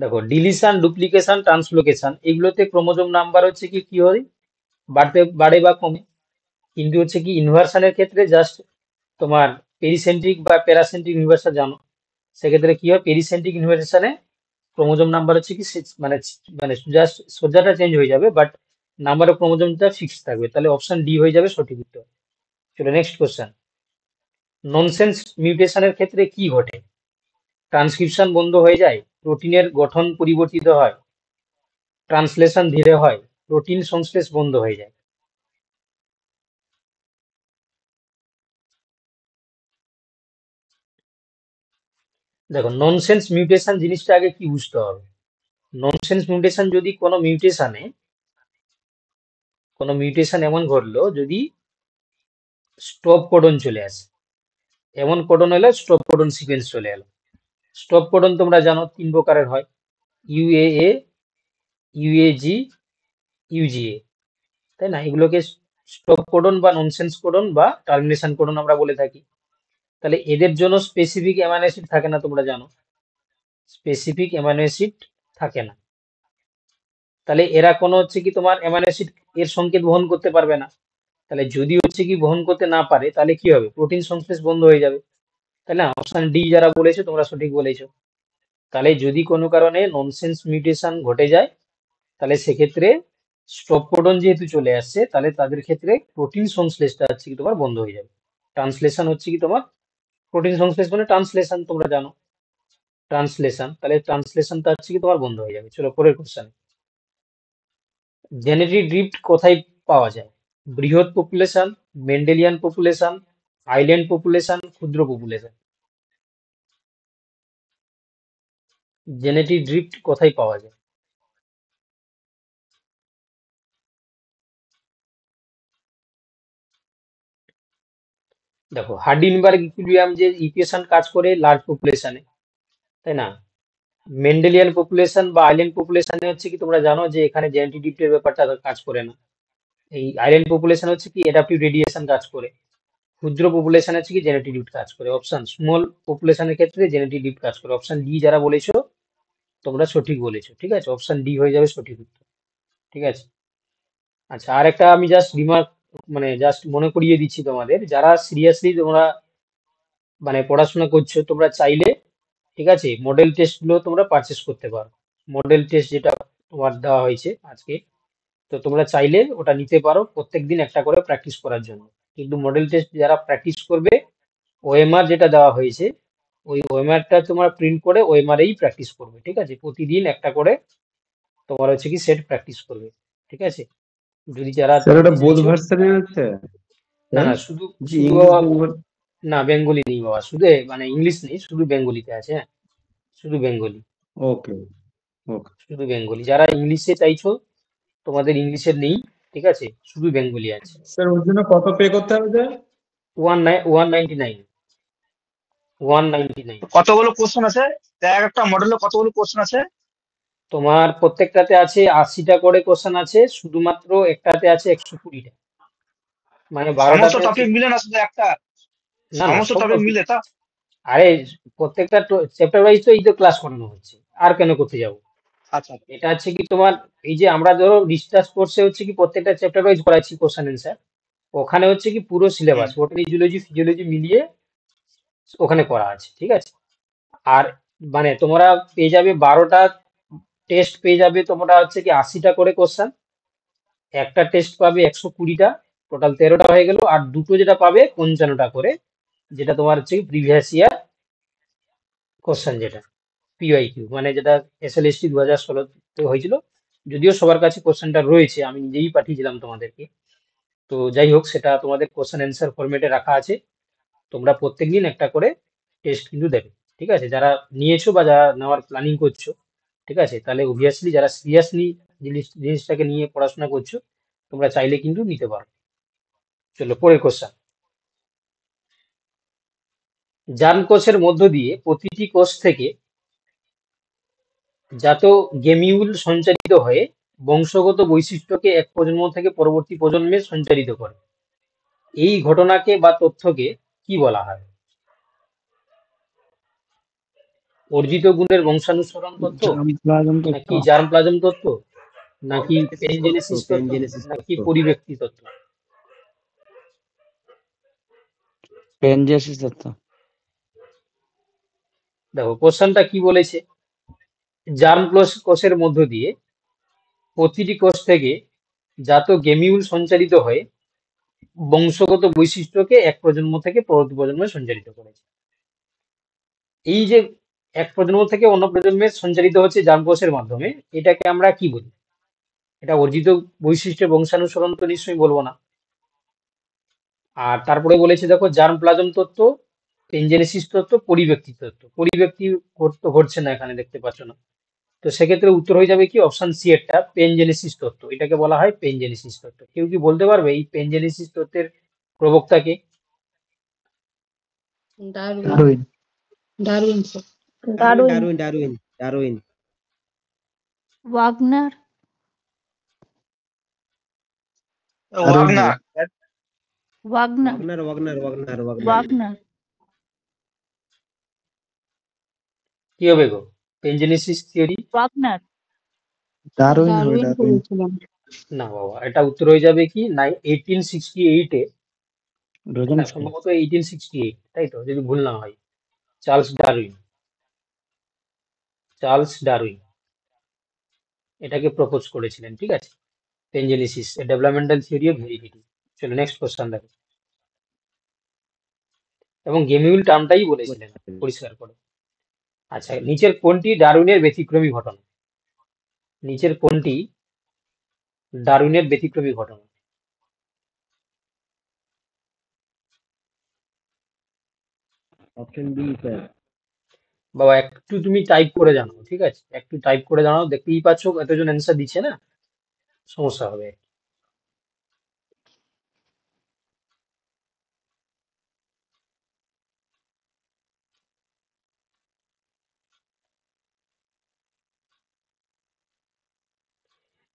দেখো ডিলিশন ডুপ্লিকেশন ট্রান্সলোকেশন এগুলোতে ক্রোমোজোম নাম্বার হচ্ছে কি কি হয় বাড়তে বাড়ে বা কমে কিন্তু হচ্ছে কি ইনভার্সানের ক্ষেত্রে জাস্ট তোমার পেরিসেন্ট্রিক বা প্যারাসেন্ট্রিক ইনভার্সান জানো সেক্ষেত্রে কি হয় পেরিসেন্টিক ইনভাইটেশনে ক্রোমোজম নাম্বার হচ্ছে কি মানে মানে জাস্ট সোজাটা চেঞ্জ হয়ে যাবে বাট নাম্বার অফ ক্রোমোজমটা ফিক্স থাকবে তাহলে অপশন ডি হয়ে যাবে সঠিক উত্তর চলো নেক্সট কোশ্চেন ননসেন্স মিউটেশনের ক্ষেত্রে কি ঘটে ট্রান্সক্রিপশন বন্ধ হয়ে যায় প্রোটিনের গঠন পরিবর্তিত হয় ট্রান্সলেশন ধীরে হয় প্রোটিন সংশ্লেষ বন্ধ হয়ে যায় দেখো ননসেন্স মিউটেশন জিনিসটা আগে কি বুঝতে হবে ননসেন্স মিউটেশন যদি কোনো মিউটেশনে কোনো মিউটেশন এমন ঘটলো যদি স্টপ কোডন চলে আসে এমন কোডন হলে স্টপ কোডন সিকোয়েন্স চলে এলো স্টপ কোডন তোমরা জানো তিন প্রকারের হয় ইউএএ ইউএজি ইউজিএ তাই না এগুলোকে স্টপ কোডন বা ননসেন্স কোডন বা টার্মিনেশন কোডন আমরা বলে থাকি তাহলে এদের জন্য স্পেসিফিক অ্যামাইনো অ্যাসিড থাকে না তোমরা জানো স্পেসিফিক অ্যামাইনো অ্যাসিড থাকে না তাহলে এরা কোনো হচ্ছে কি তোমার অ্যামাইনো অ্যাসিড এর সংকেত বহন করতে পারবে না তাহলে যদি হচ্ছে কি বহন করতে না পারে তাহলে কি হবে প্রোটিন সংশ্লেষ বন্ধ হয়ে যাবে তাহলে অপশন ডি যারা বলেছো তোমরা সঠিক বলেছো তাহলে যদি কোনো কারণে ননসেন্স মিউটেশন ঘটে যায় তাহলে সেক্ষেত্রে স্টপ কোডন যেহেতু চলে আসছে তাহলে তাদের ক্ষেত্রে প্রোটিন সংশ্লেষটা হচ্ছে কি তোমার বন্ধ হয়ে যাবে ট্রান্সলেশন হচ্ছে কি তোমার প্রোটিন সংশ্লেষ মানে ট্রান্সলেশন তোমরা জানো ট্রান্সলেশন তাহলে ট্রান্সলেশন তো আছে কি তোমার বন্ধ হয়ে যাবে চলো পরের কোশ্চেন জেনেটিক ড্রিফট কোথায় পাওয়া যায় বৃহৎ population Mendelian population island population ক্ষুদ্র পপুলেশন জেনেটিক ড্রিফট কোথায় পাওয়া যায় দেখো হার্ডিনবার্গ ইকুইলিব্রিয়াম যে ইকুয়েশন কাজ করে লার্জ পপুলেশনে তাই না মেন্ডেলিয়ান পপুলেশন বা আইল্যান্ড পপুলেশনে হচ্ছে কি তোমরা জানো যে এখানে জেনেটিক এর ব্যাপারটা কাজ করে না এই আইল্যান্ড পপুলেশন হচ্ছে কি অ্যাডাপটিভ রেডিয়েশন কাজ করে ক্ষুদ্র পপুলেশন হচ্ছে কি জেনেটিডিপ কাজ করে অপশন স্মল পপুলেশনের ক্ষেত্রে জেনেটিক জেনেটিডিপ কাজ করে অপশন ডি যারা বলেছো তোমরা সঠিক বলেছো ঠিক আছে অপশন ডি হয়ে যাবে সঠিক উত্তর ঠিক আছে আচ্ছা আর একটা আমি জাস্ট রিমার্ক মানে জাস্ট মনে করিয়ে দিচ্ছি তোমাদের যারা সিরিয়াসলি তোমরা মানে পড়াশোনা করছো তোমরা চাইলে ঠিক আছে মডেল টেস্টগুলো তোমরা পারচেস করতে পারো মডেল টেস্ট যেটা তোমার দেওয়া হয়েছে আজকে তো তোমরা চাইলে ওটা নিতে পারো প্রত্যেক দিন একটা করে প্র্যাকটিস করার জন্য কিন্তু মডেল টেস্ট যারা প্র্যাকটিস করবে ওএমআর যেটা দেওয়া হয়েছে ওই ওএমআরটা তোমরা প্রিন্ট করে এই প্র্যাকটিস করবে ঠিক আছে প্রতিদিন একটা করে তোমার হচ্ছে কি সেট প্র্যাকটিস করবে ঠিক আছে যদি যারা স্যার বোধ ভার্সারি না না হ্যাঁ? শুধু না বেঙ্গলি নেই বাবা শুধু মানে ইংলিশ নেই শুধু বেঙ্গলিতে আছে হ্যাঁ শুধু বেঙ্গলি ওকে ওকে শুধু বেঙ্গলি যারা ইংলিশে চাইছো তোমাদের ইংলিশের নেই ঠিক আছে শুধু বেঙ্গলি আছে স্যার ওর জন্য কত পে করতে হবে sir one nine one ninety nine one ninety nine কতগুলো কোশ্চেন আছে এক একটা মডেলে কতগুলো কোশ্চেন আছে তোমার প্রত্যেকটাতে আছে আশিটা করে কোশ্চেন আছে শুধুমাত্র একটাতে আছে একশো কুড়িটা মানে বারোটা টপিক মিলে না শুধু একটা সমস্ত টপিক মিলে তা আরে প্রত্যেকটা চ্যাপ্টার ওয়াইজ তো এই তো ক্লাস করানো হচ্ছে আর কেন করতে যাব আচ্ছা এটা হচ্ছে কি তোমার এই যে আমরা ধরো ডিসকাস কোর্সে হচ্ছে কি প্রত্যেকটা চ্যাপ্টার ওয়াইজ করাচ্ছি কোশ্চেন অ্যানসার ওখানে হচ্ছে কি পুরো সিলেবাস বটানি জুলজি ফিজিওলজি মিলিয়ে ওখানে করা আছে ঠিক আছে আর মানে তোমরা পেয়ে যাবে বারোটা টেস্ট পেয়ে যাবে তোমরা হচ্ছে কি আশিটা করে কোশ্চেন একটা টেস্ট পাবে একশো কুড়িটা টোটাল তেরোটা হয়ে গেল আর দুটো যেটা পাবে পঞ্চান্নটা করে যেটা তোমার হচ্ছে প্রিভিয়াস ইয়ার কোশ্চেন যেটা পিওয়াই কিউ মানে যেটা এস এল এসটি দু হাজার ষোলোতে হয়েছিল যদিও সবার কাছে কোশ্চেনটা রয়েছে আমি নিজেই পাঠিয়েছিলাম তোমাদেরকে তো যাই হোক সেটা তোমাদের কোশ্চেন অ্যান্সার ফরম্যাটে রাখা আছে তোমরা প্রত্যেক দিন একটা করে টেস্ট কিন্তু দেবে ঠিক আছে যারা নিয়েছো বা যারা নেওয়ার প্ল্যানিং করছো ঠিক আছে তাহলে অভিয়াসলি যারা সিরিয়াসলি জিনিসটাকে নিয়ে পড়াশোনা করছো তোমরা চাইলে কিন্তু নিতে পারো চলো পরের কোশ্চেন যান কোষের মধ্য দিয়ে প্রতিটি কোষ থেকে জাত গেমিউল সঞ্চারিত হয়ে বংশগত বৈশিষ্ট্যকে এক প্রজন্ম থেকে পরবর্তী প্রজন্মে সঞ্চারিত করে এই ঘটনাকে বা তথ্যকে কি বলা হয় অর্জিত গুণের বংশানুসরণ তত্ত্ব নাকি জার্ম প্লাজম তত্ত্ব নাকি পেনজেনেসিস নাকি পরিব্যক্তি তত্ত্ব পেনজেনেসিস তত্ত্ব দেখো কোশ্চেনটা কি বলেছে জার্ম কোষ কোষের মধ্য দিয়ে প্রতিটি কোষ থেকে জাত গেমিউল সঞ্চালিত হয় বংশগত বৈশিষ্ট্যকে এক প্রজন্ম থেকে পরবর্তী প্রজন্মে সঞ্চালিত করেছে এই যে এক প্রজন্ম থেকে অন্য প্রজন্মে সঞ্চারিত হচ্ছে জামকোষের মাধ্যমে এটাকে আমরা কি বলি এটা অর্জিত বৈশিষ্ট্যের বংশানুসরণ তো নিশ্চয়ই বলবো না আর তারপরে বলেছে দেখো জার্ম প্লাজম তত্ত্ব পেনজেনেসিস তত্ত্ব পরিব্যক্তি তত্ত্ব পরিব্যক্তি ঘটছে না এখানে দেখতে পাচ্ছ না তো সেক্ষেত্রে উত্তর হয়ে যাবে কি অপশন সি এরটা পেনজেনেসিস তত্ত্ব এটাকে বলা হয় পেনজেনেসিস তত্ত্ব কেউ কি বলতে পারবে এই পেনজেনেসিস তত্ত্বের প্রবক্তাকে Darwin Darwin sir Darwin Darwin Darwin Wagner Wagner Wagner Wagner Wagner কি হবে গো থিওরি ওয়াগনার ডারউইন না বাবা এটা উত্তর হয়ে যাবে কি নাই 1868 এ সম্ভবত 1868 তাই তো যদি ভুল না হয় চার্লস ডারউইন চার্লস ডারুইন এটাকে প্রপোজ করেছিলেন ঠিক আছে pangenesis developmental theory of heredity চলো নেক্সট কোশ্চেন দেখো এবং গেমিউল টার্মটাই বলেছিলেন পরিষ্কার করে আচ্ছা নিচের কোনটি ডারুইনের ব্যতিক্রমী ঘটনা নিচের কোনটি ডারুইনের ব্যতিক্রমী ঘটনা অপশন বি স্যার বাবা একটু তুমি টাইপ করে জানাও ঠিক আছে একটু টাইপ করে জানাও দেখতেই পাচ্ছ এতজন অ্যান্সার দিচ্ছে না সমস্যা হবে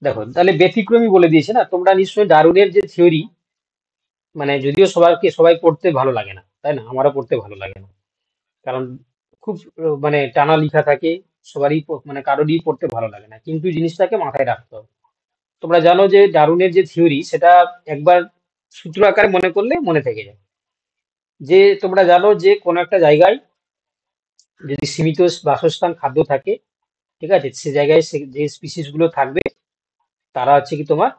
দেখো তাহলে ব্যতিক্রমী বলে দিয়েছে না তোমরা নিশ্চয়ই ডারুনের যে থিওরি মানে যদিও সবাইকে সবাই পড়তে ভালো লাগে না তাই না আমারও পড়তে ভালো লাগে না কারণ খুব মানে টানা লিখা থাকে সবারই মানে কারোরই পড়তে ভালো লাগে না কিন্তু জিনিসটাকে মাথায় রাখতে হবে তোমরা জানো যে ডারুনের যে থিওরি সেটা একবার সূত্র আকারে মনে করলে মনে থেকে যায় যে তোমরা জানো যে কোনো একটা জায়গায় যদি সীমিত বাসস্থান খাদ্য থাকে ঠিক আছে সে জায়গায় যে স্পিসিসগুলো থাকবে তারা হচ্ছে কি তোমার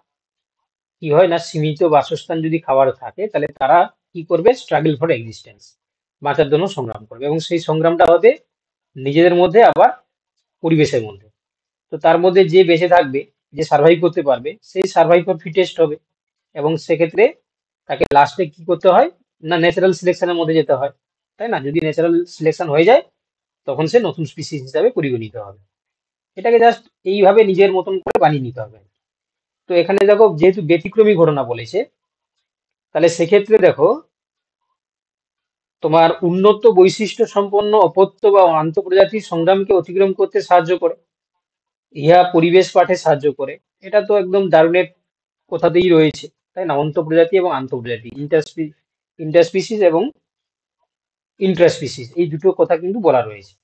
কি হয় না সীমিত বাসস্থান যদি খাবার থাকে তাহলে তারা কি করবে স্ট্রাগল ফর এক্সিস্টেন্স বাঁচার জন্য সংগ্রাম করবে এবং সেই সংগ্রামটা হবে নিজেদের মধ্যে আবার পরিবেশের মধ্যে তো তার মধ্যে যে বেঁচে থাকবে যে সার্ভাইভ করতে পারবে সেই সার্ভাইভার ফিটেস্ট হবে এবং সেক্ষেত্রে তাকে লাস্টে কি করতে হয় না ন্যাচারাল সিলেকশনের মধ্যে যেতে হয় তাই না যদি ন্যাচারাল সিলেকশন হয়ে যায় তখন সে নতুন স্পিসিস হিসাবে পরিগণিত হবে এটাকে জাস্ট এইভাবে নিজের মতন করে বানিয়ে নিতে হবে তো এখানে দেখো যেহেতু ব্যতিক্রমী ঘটনা বলেছে তাহলে সেক্ষেত্রে দেখো তোমার উন্নত বৈশিষ্ট্য সম্পন্ন অপত্য বা আন্তঃপ্রজাতিক সংগ্রামকে অতিক্রম করতে সাহায্য করে ইহা পরিবেশ পাঠে সাহায্য করে এটা তো একদম দারুণের কথাতেই রয়েছে তাই না অন্তঃপ্রজাতি এবং আন্তঃপ্রজাতি ইন্টারস্পি ইন্টারস্পিসিস এবং ইন্ট্রাসপিসিস এই দুটো কথা কিন্তু বলা রয়েছে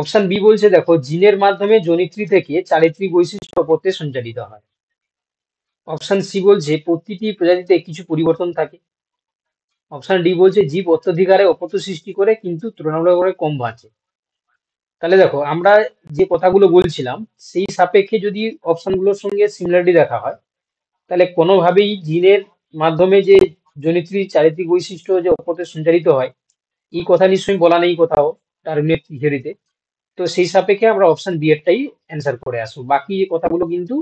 অপশন বি বলছে দেখো জিনের মাধ্যমে জনিত্রী থেকে চারিত্রিক বৈশিষ্ট্য অপত্যে সঞ্চালিত হয় অপশন সি বলছে প্রতিটি প্রজাতিতে কিছু পরিবর্তন থাকে অপশন ডি বলছে জীব অত্যধিকারে অপত সৃষ্টি করে কিন্তু তুলনামূলকভাবে কম বাঁচে তাহলে দেখো আমরা যে কথাগুলো বলছিলাম সেই সাপেক্ষে যদি অপশনগুলোর সঙ্গে সিমিলারিটি দেখা হয় তাহলে কোনোভাবেই জিনের মাধ্যমে যে জনিত্রী চারিত্রিক বৈশিষ্ট্য যে অপতে সঞ্চারিত হয় এই কথা নিশ্চয়ই বলা নেই কোথাও টার্মিনেট থিওরিতে তো সেই সাপেক্ষে আমরা অপশন বি এরটাই অ্যান্সার করে আসবো বাকি কথাগুলো কিন্তু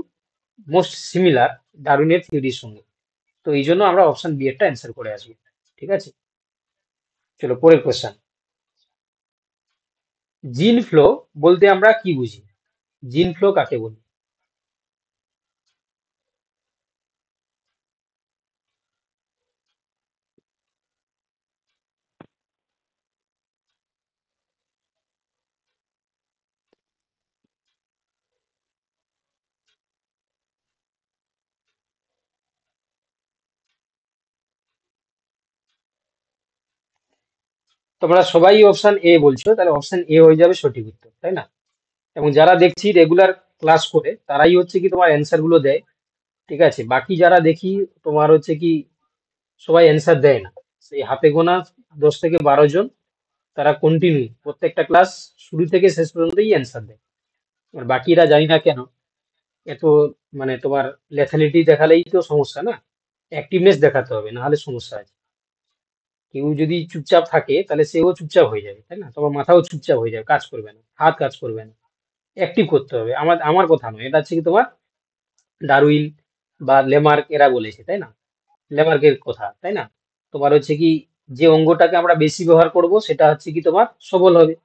মোস্ট সিমিলার ডারুনের থিওরির সঙ্গে তো এই জন্য আমরা অপশন বি এরটা অ্যান্সার করে আসবো ঠিক আছে চলো পরের কোয়েশ্চন জিন ফ্লো বলতে আমরা কি বুঝি জিন ফ্লো কাকে বলি তোমরা সবাই অপশান এ বলছো তাহলে অপশান এ হয়ে যাবে সঠিক উত্তর তাই না এবং যারা দেখছি রেগুলার ক্লাস করে তারাই হচ্ছে কি তোমার গুলো দেয় ঠিক আছে বাকি যারা দেখি তোমার হচ্ছে কি সবাই অ্যান্সার দেয় না সেই হাতে গোনা দশ থেকে বারো জন তারা কন্টিনিউ প্রত্যেকটা ক্লাস শুরু থেকে শেষ পর্যন্তই অ্যান্সার দেয় আর বাকিরা জানি না কেন এত মানে তোমার লেথালিটি দেখালেই তো সমস্যা না অ্যাক্টিভনেস দেখাতে হবে না হলে সমস্যা আছে কেউ যদি চুপচাপ থাকে তাহলে সেও চুপচাপ হয়ে যাবে তাই না তোমার মাথাও চুপচাপ হয়ে যাবে কাজ করবে না হাত কাজ করবে না অ্যাক্টিভ করতে হবে আমার আমার কথা নয় এটা হচ্ছে কি তোমার ডারউইন বা লেমার্ক এরা বলেছে তাই না লেমার্কের কথা তাই না তোমার হচ্ছে কি যে অঙ্গটাকে আমরা বেশি ব্যবহার করব সেটা হচ্ছে কি তোমার সবল হবে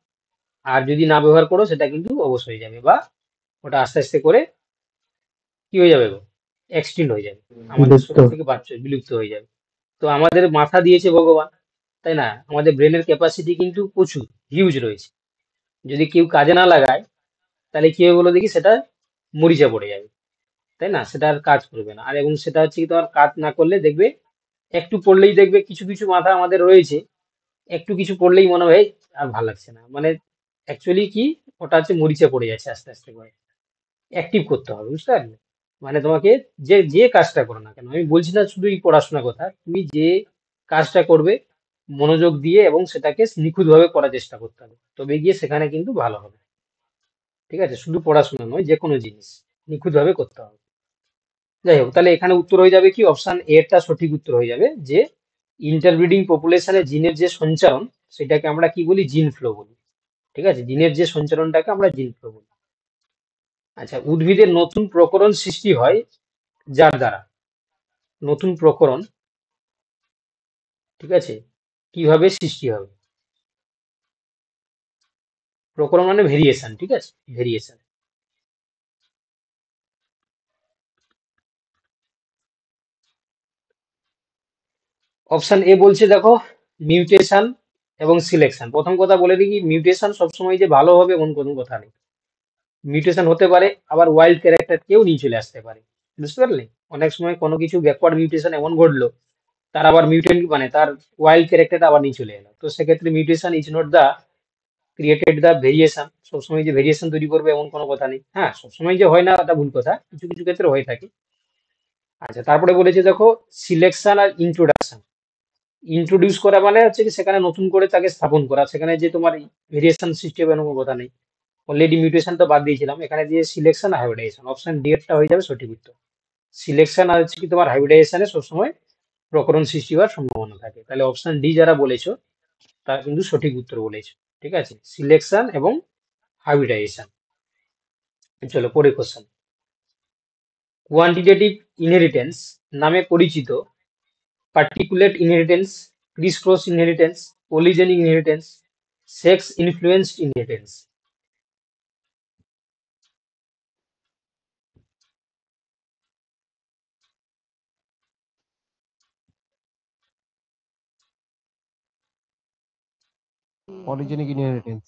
আর যদি না ব্যবহার করো সেটা কিন্তু অবশ হয়ে যাবে বা ওটা আস্তে আস্তে করে কি হয়ে যাবে এক্সটিন্ড হয়ে যাবে আমাদের শরীর থেকে বিলুপ্ত হয়ে যাবে তো আমাদের মাথা দিয়েছে ভগবান তাই না আমাদের ব্রেনের ক্যাপাসিটি কিন্তু প্রচুর হিউজ রয়েছে যদি কেউ কাজে না লাগায় তাহলে কী হবে বলো দেখি সেটা মরিচা পড়ে যাবে তাই না সেটা আর কাজ করবে না আর এবং সেটা হচ্ছে কি তোমার কাজ না করলে দেখবে একটু পড়লেই দেখবে কিছু কিছু মাথা আমাদের রয়েছে একটু কিছু পড়লেই মনে হয় আর ভালো লাগছে না মানে অ্যাকচুয়ালি কি ওটা হচ্ছে মরিচা পড়ে যাচ্ছে আস্তে আস্তে করে অ্যাক্টিভ করতে হবে বুঝতে পারলে মানে তোমাকে যে যে কাজটা করো না কেন আমি বলছি না শুধু এই পড়াশোনার কথা তুমি যে কাজটা করবে মনোযোগ দিয়ে এবং সেটাকে নিখুঁতভাবে করার চেষ্টা করতে হবে তবে গিয়ে সেখানে কিন্তু ভালো হবে ঠিক আছে শুধু পড়াশোনা নয় যে কোনো জিনিস নিখুঁতভাবে করতে হবে যাই হোক তাহলে এখানে উত্তর হয়ে যাবে কি অপশান এরটা সঠিক উত্তর হয়ে যাবে যে ইন্টারব্রিডিং পপুলেশনে জিনের যে সঞ্চারণ সেটাকে আমরা কি বলি জিন ফ্লো বলি ঠিক আছে জিনের যে সঞ্চালনটাকে আমরা জিন ফ্লো বলি আচ্ছা উদ্ভিদের নতুন প্রকরণ সৃষ্টি হয় যার দ্বারা নতুন প্রকরণ ঠিক আছে কিভাবে সৃষ্টি হবে প্রকরণ মানে ভেরিয়েশন ঠিক আছে ভেরিয়েশন অপশন এ বলছে দেখো মিউটেশন এবং সিলেকশন প্রথম কথা বলে দিই মিউটেশন সবসময় যে ভালো হবে এমন কোনো কথা নেই মিউটেশন হতে পারে আবার ওয়াইল্ড ক্যারেক্টার কেউ নিয়ে চলে আসতে পারে বুঝতে পারলে অনেক সময় কোনো কিছু ব্যাকওয়ার্ড মিউটেশন এমন ঘটলো তার আবার মিউটেন্ট মানে তার ওয়াইল্ড ক্যারেক্টার আবার নিয়ে চলে এলো তো সেক্ষেত্রে mutation is not the created the variation সবসময় যে ভেরিয়েশন তৈরি করবে এমন কোনো কথা নেই হ্যাঁ সবসময় যে হয় না এটা ভুল কথা কিছু কিছু ক্ষেত্রে হয়ে থাকে আচ্ছা তারপরে বলেছে দেখো সিলেকশন আর ইন্ট্রোডাকশন ইন্ট্রোডিউস করা মানে হচ্ছে কি সেখানে নতুন করে তাকে স্থাপন করা সেখানে যে তোমার ভেরিয়েশন সিস্টেম কোনো কথা নেই অলরেডি মিউটেশন তো বাদ দিয়েছিলাম এখানে যে সিলেকশন হাইব্রিডাইজেশন অপশন ডি এরটা হয়ে যাবে সঠিক উত্তর সিলেকশন আর হচ্ছে কি তোমার হাইব্রিডাইজেশনে সবসময় প্রকরণ সৃষ্টি হওয়ার সম্ভাবনা থাকে তাহলে অপশন ডি যারা বলেছো তারা কিন্তু সঠিক উত্তর বলেছ ঠিক আছে সিলেকশন এবং হাবিটাইজেশন চলো পরে কোশ্চেন কোয়ান্টিটেটিভ ইনহেরিটেন্স নামে পরিচিত particulate inheritance criss cross inheritance ওলিজেন inheritance sex influenced inheritance polygenic inheritance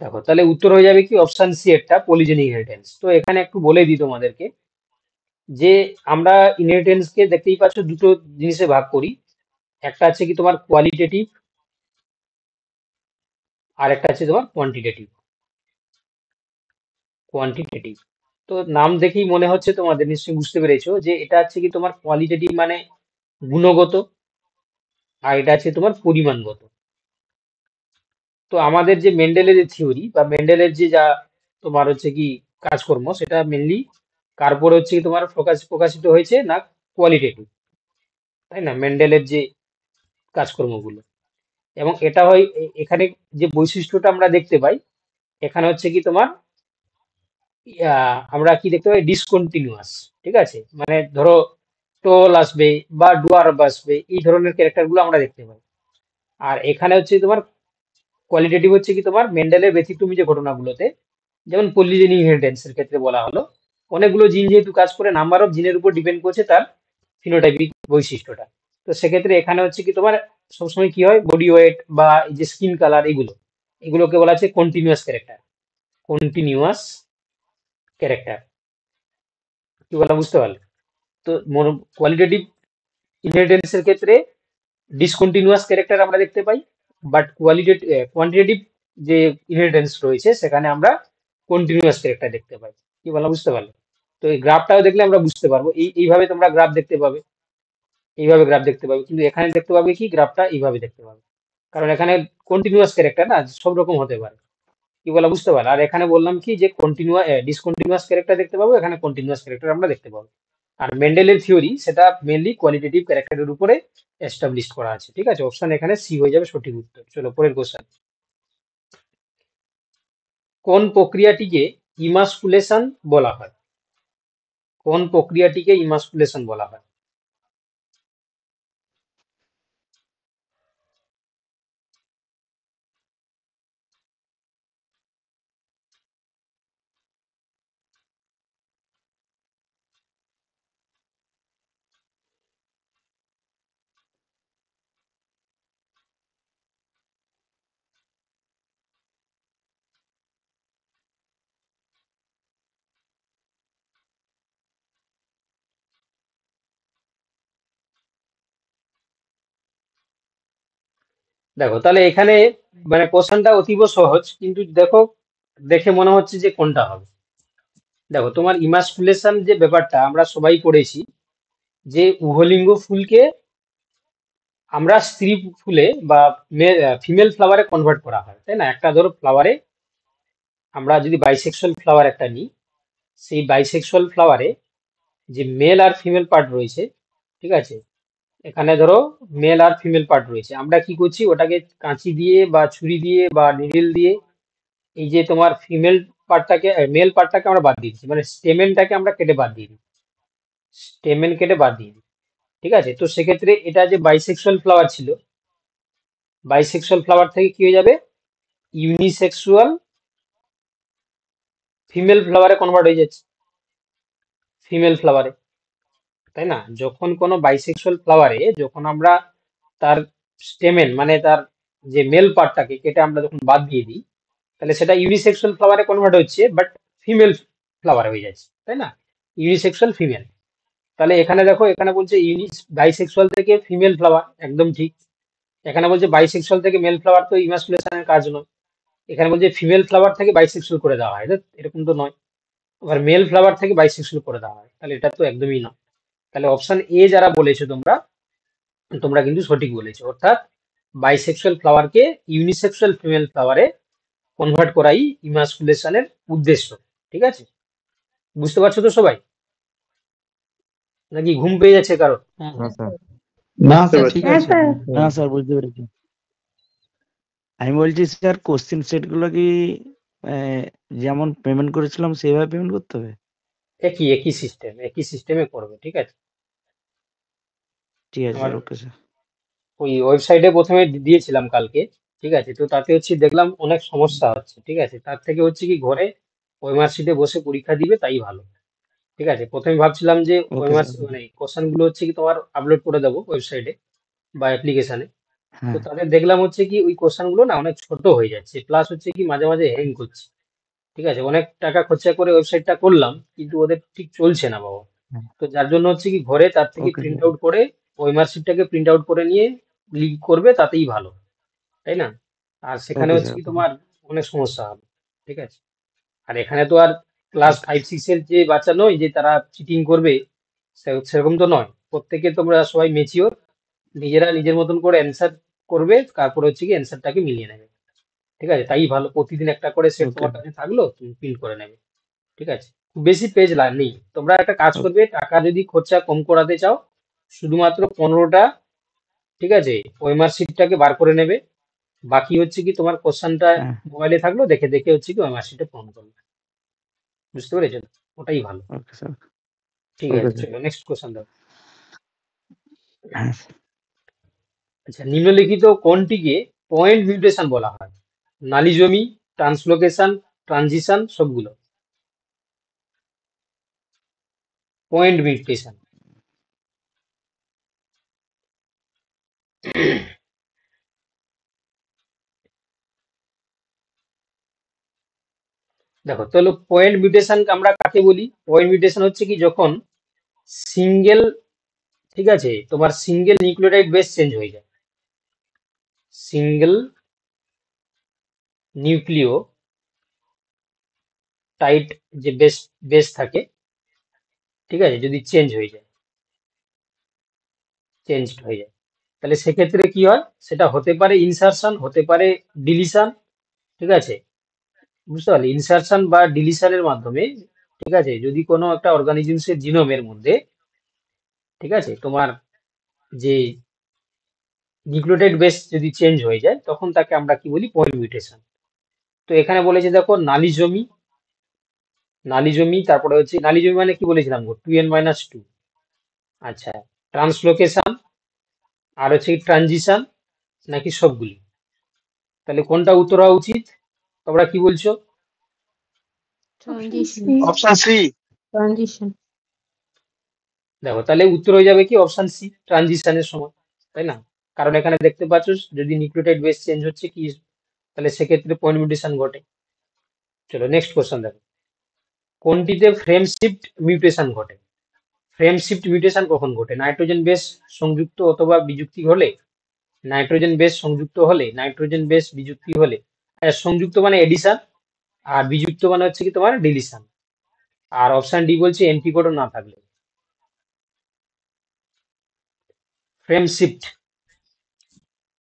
দেখো তাহলে উত্তর হয়ে যাবে কি অপশন সি এরটা পলিজেনিক ইনহেরিটেন্স তো এখানে একটু বলে দিই তোমাদেরকে যে আমরা দেখতেই পাচ্ছ দুটো জিনিসে ভাগ করি একটা আছে কি তোমার কোয়ালিটেটিভ আর একটা আছে তোমার কোয়ান্টিটেটিভ কোয়ান্টিটেটিভ তো নাম দেখেই মনে হচ্ছে তোমাদের নিশ্চয়ই বুঝতে পেরেছো যে এটা হচ্ছে কি তোমার কোয়ালিটেটিভ মানে গুণগত আর এটা আছে তোমার পরিমাণগত তো আমাদের যে মেন্ডেলের যে থিওরি বা মেন্ডেলের যে যা তোমার হচ্ছে কি কাজকর্ম সেটা মেনলি কার উপরে হচ্ছে কি তোমার প্রকাশ প্রকাশিত হয়েছে না কোয়ালিটেটিভ তাই না মেন্ডেলের যে কাজকর্মগুলো এবং এটা হয় এখানে যে বৈশিষ্ট্যটা আমরা দেখতে পাই এখানে হচ্ছে কি তোমার আমরা কি দেখতে পাই ডিসকন্টিনিউয়াস ঠিক আছে মানে ধরো টোল আসবে বা ডুয়ার্ব আসবে এই ধরনের ক্যারেক্টার গুলো আমরা দেখতে পাই আর এখানে হচ্ছে তোমার কোয়ালিটেটিভ হচ্ছে কি তোমার মেন্ডেলের ব্যতিক্রমী যে ঘটনাগুলোতে যেমন পলিজেন এর ক্ষেত্রে বলা হলো অনেকগুলো জিন যেহেতু কাজ করে নাম্বার অফ জিনের উপর ডিপেন্ড করছে তার ফিনোটাইপিক বৈশিষ্ট্যটা তো সেক্ষেত্রে এখানে হচ্ছে কি তোমার সবসময় কি হয় বডি ওয়েট বা এই যে স্কিন কালার এগুলো এগুলোকে বলা হচ্ছে কন্টিনিউয়াস ক্যারেক্টার কন্টিনিউয়াস ক্যারেক্টার কি বলা বুঝতে পারলে তো কোয়ালিটেটিভ এর ক্ষেত্রে ডিসকন্টিনিউয়াস ক্যারেক্টার আমরা দেখতে পাই বাট কোয়ালিটেট কোয়ান্টিটেটিভ যে ইনহেরিটেন্স রয়েছে সেখানে আমরা কন্টিনিউয়াস ক্যারেক্টার দেখতে পাই কি বলা বুঝতে পারলো তো এই গ্রাফটাও দেখলে আমরা বুঝতে পারবো এই এইভাবে তোমরা গ্রাফ দেখতে পাবে এইভাবে গ্রাফ দেখতে পাবে কিন্তু এখানে দেখতে পাবে কি গ্রাফটা এইভাবে দেখতে পাবে কারণ এখানে কন্টিনিউয়াস ক্যারেক্টার না সব রকম হতে পারে কি বলা বুঝতে পারলো আর এখানে বললাম কি যে কন্টিনিউয়া ডিসকন্টিনিউয়াস ক্যারেক্টার দেখতে পাবো এখানে কন্টিনিউয়াস ক্যারেক্টার আমরা দেখতে পাবো আর মেন্ডেলের থিওরি সেটা মেনলি কোয়ালিটেটিভ ক্যারেক্টারের উপরে এস্টাবলিশ করা আছে ঠিক আছে অপশন এখানে সি হয়ে যাবে সঠিক উত্তর চলো পরের কোশ্চেন কোন প্রক্রিয়াটিকে ইমাসকুলেশন বলা হয় কোন প্রক্রিয়াটিকে ইমাসকুলেশন বলা হয় দেখো তাহলে এখানে মানে কোশ্চেনটা অতীব সহজ কিন্তু দেখো দেখে মনে হচ্ছে যে কোনটা হবে দেখো তোমার ইমাসকুলেশন যে ব্যাপারটা আমরা সবাই পড়েছি যে উহলিঙ্গ ফুলকে আমরা স্ত্রী ফুলে বা ফিমেল ফ্লাওয়ারে কনভার্ট করা হয় তাই না একটা ধরো ফ্লাওয়ারে আমরা যদি বাইসেক্সুয়াল ফ্লাওয়ার একটা নিই সেই বাইসেক্সুয়াল ফ্লাওয়ারে যে মেল আর ফিমেল পার্ট রয়েছে ঠিক আছে এখানে ধরো মেল আর ফিমেল পার্ট রয়েছে আমরা কি করছি ওটাকে কাঁচি দিয়ে বা ছুরি দিয়ে বা নিডিল দিয়ে এই যে তোমার ফিমেল পার্টটাকে মেল পার্টটাকে আমরা বাদ দিয়েছি মানে স্টেমেনটাকে আমরা কেটে বাদ দিয়ে দিই স্টেমেন কেটে বাদ দিয়ে দিই ঠিক আছে তো সেক্ষেত্রে এটা যে বাইসেক্সুয়াল ফ্লাওয়ার ছিল বাইসেক্সুয়াল ফ্লাওয়ার থেকে কি হয়ে যাবে ইউনিসেক্সুয়াল ফিমেল ফ্লাওয়ারে কনভার্ট হয়ে যাচ্ছে ফিমেল ফ্লাওয়ারে তাই না যখন কোনো বাইসেক্সুয়াল ফ্লাওয়ারে যখন আমরা তার স্টেমেন মানে তার যে মেল পার্টটাকে কেটে আমরা যখন বাদ দিয়ে দিই তাহলে সেটা ইউনিসেক্সুয়াল ফ্লাওয়ারে কনভার্ট হচ্ছে বাট ফিমেল ফ্লাওয়ার হয়ে যাচ্ছে তাই না ইউনিসেক্সুয়াল ফিমেল তাহলে এখানে দেখো এখানে বলছে ইউনি বাইসেক্সুয়াল থেকে ফিমেল ফ্লাওয়ার একদম ঠিক এখানে বলছে বাইসেক্সুয়াল থেকে মেল ফ্লাওয়ার তো ইমাসকুলেশনের কাজ নয় এখানে বলছে ফিমেল ফ্লাওয়ার থেকে বাইসেক্সুয়াল করে দেওয়া হয় এরকম তো নয় আবার মেল ফ্লাওয়ার থেকে বাইসেক্সুয়াল করে দেওয়া হয় তাহলে এটা তো একদমই নয় তাহলে অপশন এ যারা বলেছো তোমরা তোমরা কিন্তু সঠিক বলেছো অর্থাৎ বাইসেক্সুয়াল ফ্লাওয়ারকে ইউনিসেক্সুয়াল ফিমেল ফ্লাওয়ারে কনভার্ট করাই ইমাসকুলেশনের উদ্দেশ্য ঠিক আছে বুঝতে পারছো তো সবাই নাকি ঘুম পেয়ে যাচ্ছে কারো না স্যার ঠিক আছে না স্যার বুঝতে পেরেছি আমি বলছি স্যার কোশ্চেন সেট গুলো কি যেমন পেমেন্ট করেছিলাম সেভাবে পেমেন্ট করতে হবে একই একই সিস্টেম একই সিস্টেমে করবে ঠিক আছে ঠিক আছে ওকে স্যার ওই ওয়েবসাইটে প্রথমে দিয়েছিলাম কালকে ঠিক আছে তো তাতে হচ্ছে দেখলাম অনেক সমস্যা হচ্ছে ঠিক আছে তার থেকে হচ্ছে কি ঘরে ওয়েমার শিটে বসে পরীক্ষা দিবে তাই ভালো ঠিক আছে প্রথমে ভাবছিলাম যে ওয়েমার মানে কোশ্চেন গুলো হচ্ছে কি তোমার আপলোড করে দেবো ওয়েবসাইটে বা অ্যাপ্লিকেশনে তো হ্যাঁ। তাদের দেখলাম হচ্ছে কি ওই কোশ্চেন গুলো না অনেক ছোট হয়ে যাচ্ছে প্লাস হচ্ছে কি মাঝে মাঝে হ্যাং করছে ঠিক আছে অনেক টাকা খরচা করে ওয়েবসাইটটা করলাম কিন্তু ওদের ঠিক চলছে না বাবা হ্যাঁ। তো যার জন্য হচ্ছে কি ঘরে তার থেকে প্রিন্ট আউট করে ওই মার্কশিটটাকে প্রিন্ট আউট করে নিয়ে লিক করবে তাতেই ভালো তাই না আর সেখানে হচ্ছে কি তোমার অনেক সমস্যা হবে ঠিক আছে আর এখানে তো আর ক্লাস ফাইভ সিক্সের যে বাচ্চা নয় যে তারা চিটিং করবে সেরকম তো নয় প্রত্যেকে তোমরা সবাই মেচিওর নিজেরা নিজের মতন করে অ্যান্সার করবে তারপরে হচ্ছে কি অ্যান্সারটাকে মিলিয়ে নেবে ঠিক আছে তাই ভালো প্রতিদিন একটা করে সেট তোমার কাছে থাকলো তুমি প্রিন্ট করে নেবে ঠিক আছে খুব বেশি পেজ নেই তোমরা একটা কাজ করবে টাকা যদি খরচা কম করাতে চাও শুধুমাত্র পনেরোটা ঠিক আছে ওই মার্কশিটটাকে বার করে নেবে বাকি হচ্ছে কি তোমার কোশ্চেনটা মোবাইলে হ্যাঁ। থাকলো দেখে দেখে হচ্ছে কি ওই মার্কশিটটা পূরণ করবে বুঝতে পেরেছো ওটাই ভালো ঠিক আছে নেক্সট কোশ্চেন দাও হ্যাঁ, আচ্ছা নিম্নলিখিত কোনটিকে পয়েন্ট মিউটেশন বলা হয় নালি জমি ট্রান্সলোকেশন ট্রানজিশন সবগুলো পয়েন্ট মিউটেশন দেখো তাহলে পয়েন্ট মিউটেশন আমরা কাকে বলি পয়েন্ট মিউটেশন হচ্ছে কি যখন সিঙ্গেল ঠিক আছে তোমার সিঙ্গেল নিউক্লিওটাইড বেস চেঞ্জ হয়ে যায় সিঙ্গেল নিউক্লিও টাইট যে বেস বেস থাকে ঠিক আছে যদি চেঞ্জ হয়ে যায় চেঞ্জ হয়ে যায় তাহলে সেক্ষেত্রে কি হয় সেটা হতে পারে ইনসারশন হতে পারে ডিলিশন ঠিক আছে বুঝতে পারলে ইনসারশন বা ডিলিশনের মাধ্যমে ঠিক আছে যদি কোনো একটা অর্গানিজমসের জিনোমের মধ্যে ঠিক আছে তোমার যে নিউক্লোটাইড বেস যদি চেঞ্জ হয়ে যায় তখন তাকে আমরা কি বলি পলিমিউটেশন তো এখানে বলেছে দেখো নালি জমি নালি জমি তারপরে হচ্ছে নালি জমি মানে কি বলেছিলাম টু এন মাইনাস টু আচ্ছা ট্রান্সলোকেশন আর হচ্ছে ট্রানজিশন নাকি সবগুলি তাহলে কোনটা উত্তর হওয়া উচিত তোমরা কি বলছো অপশন সি ট্রানজিশন দেখো তাহলে উত্তর হয়ে যাবে কি অপশন সি ট্রানজিশনের সময় তাই না কারণ এখানে দেখতে পাচ্ছ যদি নিউক্লিওটাইড বেস চেঞ্জ হচ্ছে কি তাহলে সেক্ষেত্রে পয়েন্ট মিউটেশন ঘটে চলো নেক্সট কোশ্চেন দেখো কোনটিতে ফ্রেম শিফট মিউটেশন ঘটে ফ্রেম শিফট মিউটেশন কখন ঘটে নাইট্রোজেন বেস সংযুক্ত অথবা বিযুক্তি হলে নাইট্রোজেন বেস সংযুক্ত হলে নাইট্রোজেন বেস বিযুক্তি হলে সংযুক্ত মানে এডিশন আর বিযুক্ত মানে হচ্ছে কি তোমার ডিলিশন আর অপশন ডি বলছে অ্যান্টিকোডন না থাকলে ফ্রেম শিফট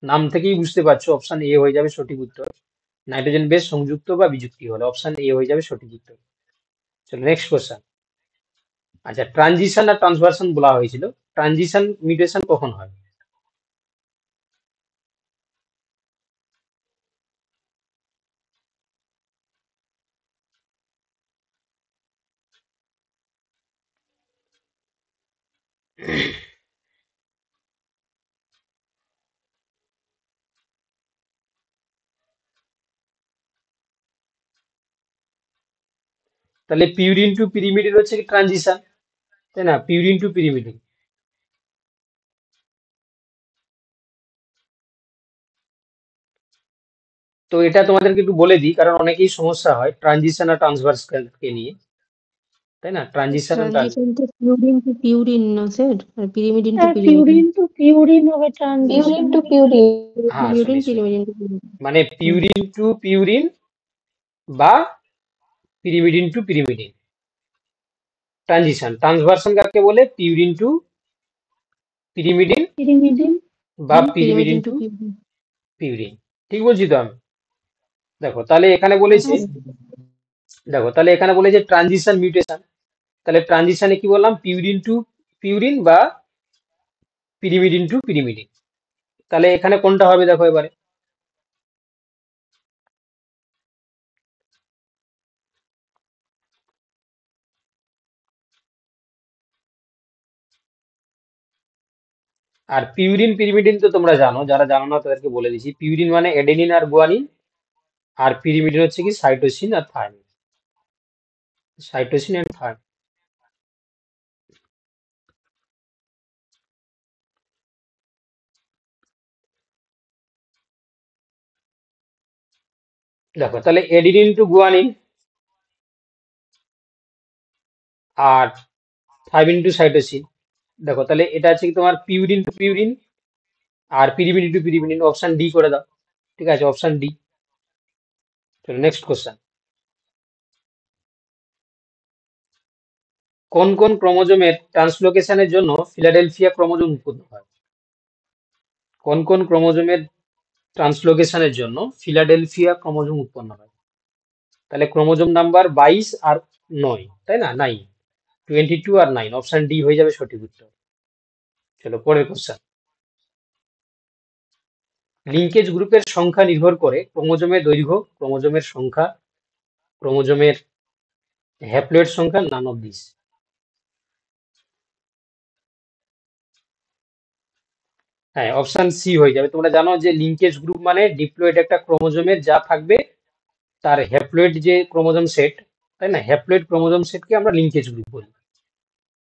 নাম থেকেই বুঝতে পারছো অপশন এ হয়ে যাবে সঠিক উত্তর নাইট্রোজেন বেস সংযুক্ত বা বিযুক্তি হলে অপশন এ হয়ে যাবে সঠিক উত্তর চলো নেক্সট কোশ্চেন আচ্ছা ট্রানজিশন আর ট্রান্সভার্সন বলা হয়েছিল ট্রানজিশন মিউটেশন কখন হয় তাহলে পিউরিন টু পিরিমিডের হচ্ছে কি ট্রানজিশন তাই না পিউরিন টু পিরিমিডিন তো এটা তোমাদেরকে একটু বলে দিই কারণ অনেকেই সমস্যা হয় ট্রানজিশন আর ট্রান্সভার্স কে নিয়ে তাই না ট্রানজিশন আর ট্রানজিশন তো পিউরিন টু পিউরিন না স্যার আর pyrimidine to purine to purine হবে transition purine to purine purine pyrimidine to মানে পিউরিন টু পিউরিন বা pyrimidine to pyrimidine transition transversion কাকে বলে পিউরিন টু পিরিমিডিন পিরিমিডিন বা পিরিমিডিন টু পিউরিন ঠিক বলছি তো আমি দেখো তাহলে এখানে বলেছি দেখো তাহলে এখানে বলেছে ট্রানজিশন মিউটেশন তাহলে ট্রানজিশনে কি বললাম পিউরিন টু পিউরিন বা পিরিমিডিন টু পিরিমিডিন তাহলে এখানে কোনটা হবে দেখো এবারে আর পিউরিন পিরিমিডিন তো তোমরা জানো যারা জানো না তাদেরকে বলে দিচ্ছি পিউরিন মানে এডেনিন আর গুয়ানিন আর পিরিমিডিন হচ্ছে কি সাইটোসিন আর থাইমিন সাইটোসিন অ্যান্ড থাইমিন দেখো তাহলে এডিনিন টু গুয়ানিন আর থাইমিন টু সাইটোসিন দেখো তাহলে এটা আছে কি তোমার পিউরিন টু পিউরিন আর pyrimidine to pyrimidine option D করে দাও ঠিক আছে অপশন ডি চলো নেক্সট কোশ্চেন কোন কোন ক্রোমোজোমের ট্রান্সলোকেশনের জন্য ফিলাডেলফিয়া ক্রোমোজোম উৎপন্ন হয় কোন কোন ক্রোমোজোমের ট্রান্সলোকেশনের জন্য ফিলাডেলফিয়া ক্রোমোজোম উৎপন্ন হয় তাহলে ক্রোমোজোম নাম্বার বাইশ আর নয় তাই না নাইন টোয়েন্টি টু আর নাইন অপশান ডি হয়ে যাবে সঠিক উত্তর চলো পরের কোশ্চেন লিঙ্কেজ গ্রুপের সংখ্যা নির্ভর করে ক্রোমোজোমের দৈর্ঘ্য ক্রোমোজোমের সংখ্যা ক্রোমোজোমের হ্যাপ্লয়েড সংখ্যা নান অব দিস হ্যাঁ অপশন সি হয়ে যাবে তোমরা জানো যে লিঙ্কেজ গ্রুপ মানে ডিপ্লয়েড একটা ক্রোমোজোমের যা থাকবে তার হ্যাপ্লয়েড যে ক্রোমোজোম সেট তাই না হ্যাপ্লয়েড ক্রোমোজোম সেটকে আমরা লিঙ্কেজ গ্রুপ বলি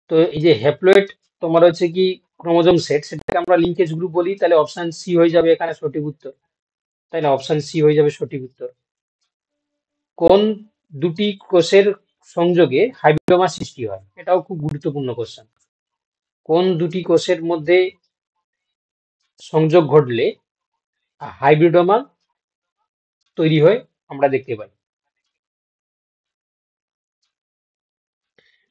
তো এই যে হ্যাপ্লয়েড তোমার হচ্ছে কি ক্রোমোজোম সেট সেটাকে আমরা লিঙ্কেজ গ্রুপ বলি তাহলে অপশন সি হয়ে যাবে এখানে সঠিক উত্তর তাই না অপশন সি হয়ে যাবে সঠিক উত্তর কোন দুটি কোষের সংযোগে হাইব্রিডোমা সৃষ্টি হয় এটাও খুব গুরুত্বপূর্ণ কোশ্চেন কোন দুটি কোষের মধ্যে সংযোগ ঘটলে হাইব্রিডোমা তৈরি হয় আমরা দেখতে পাই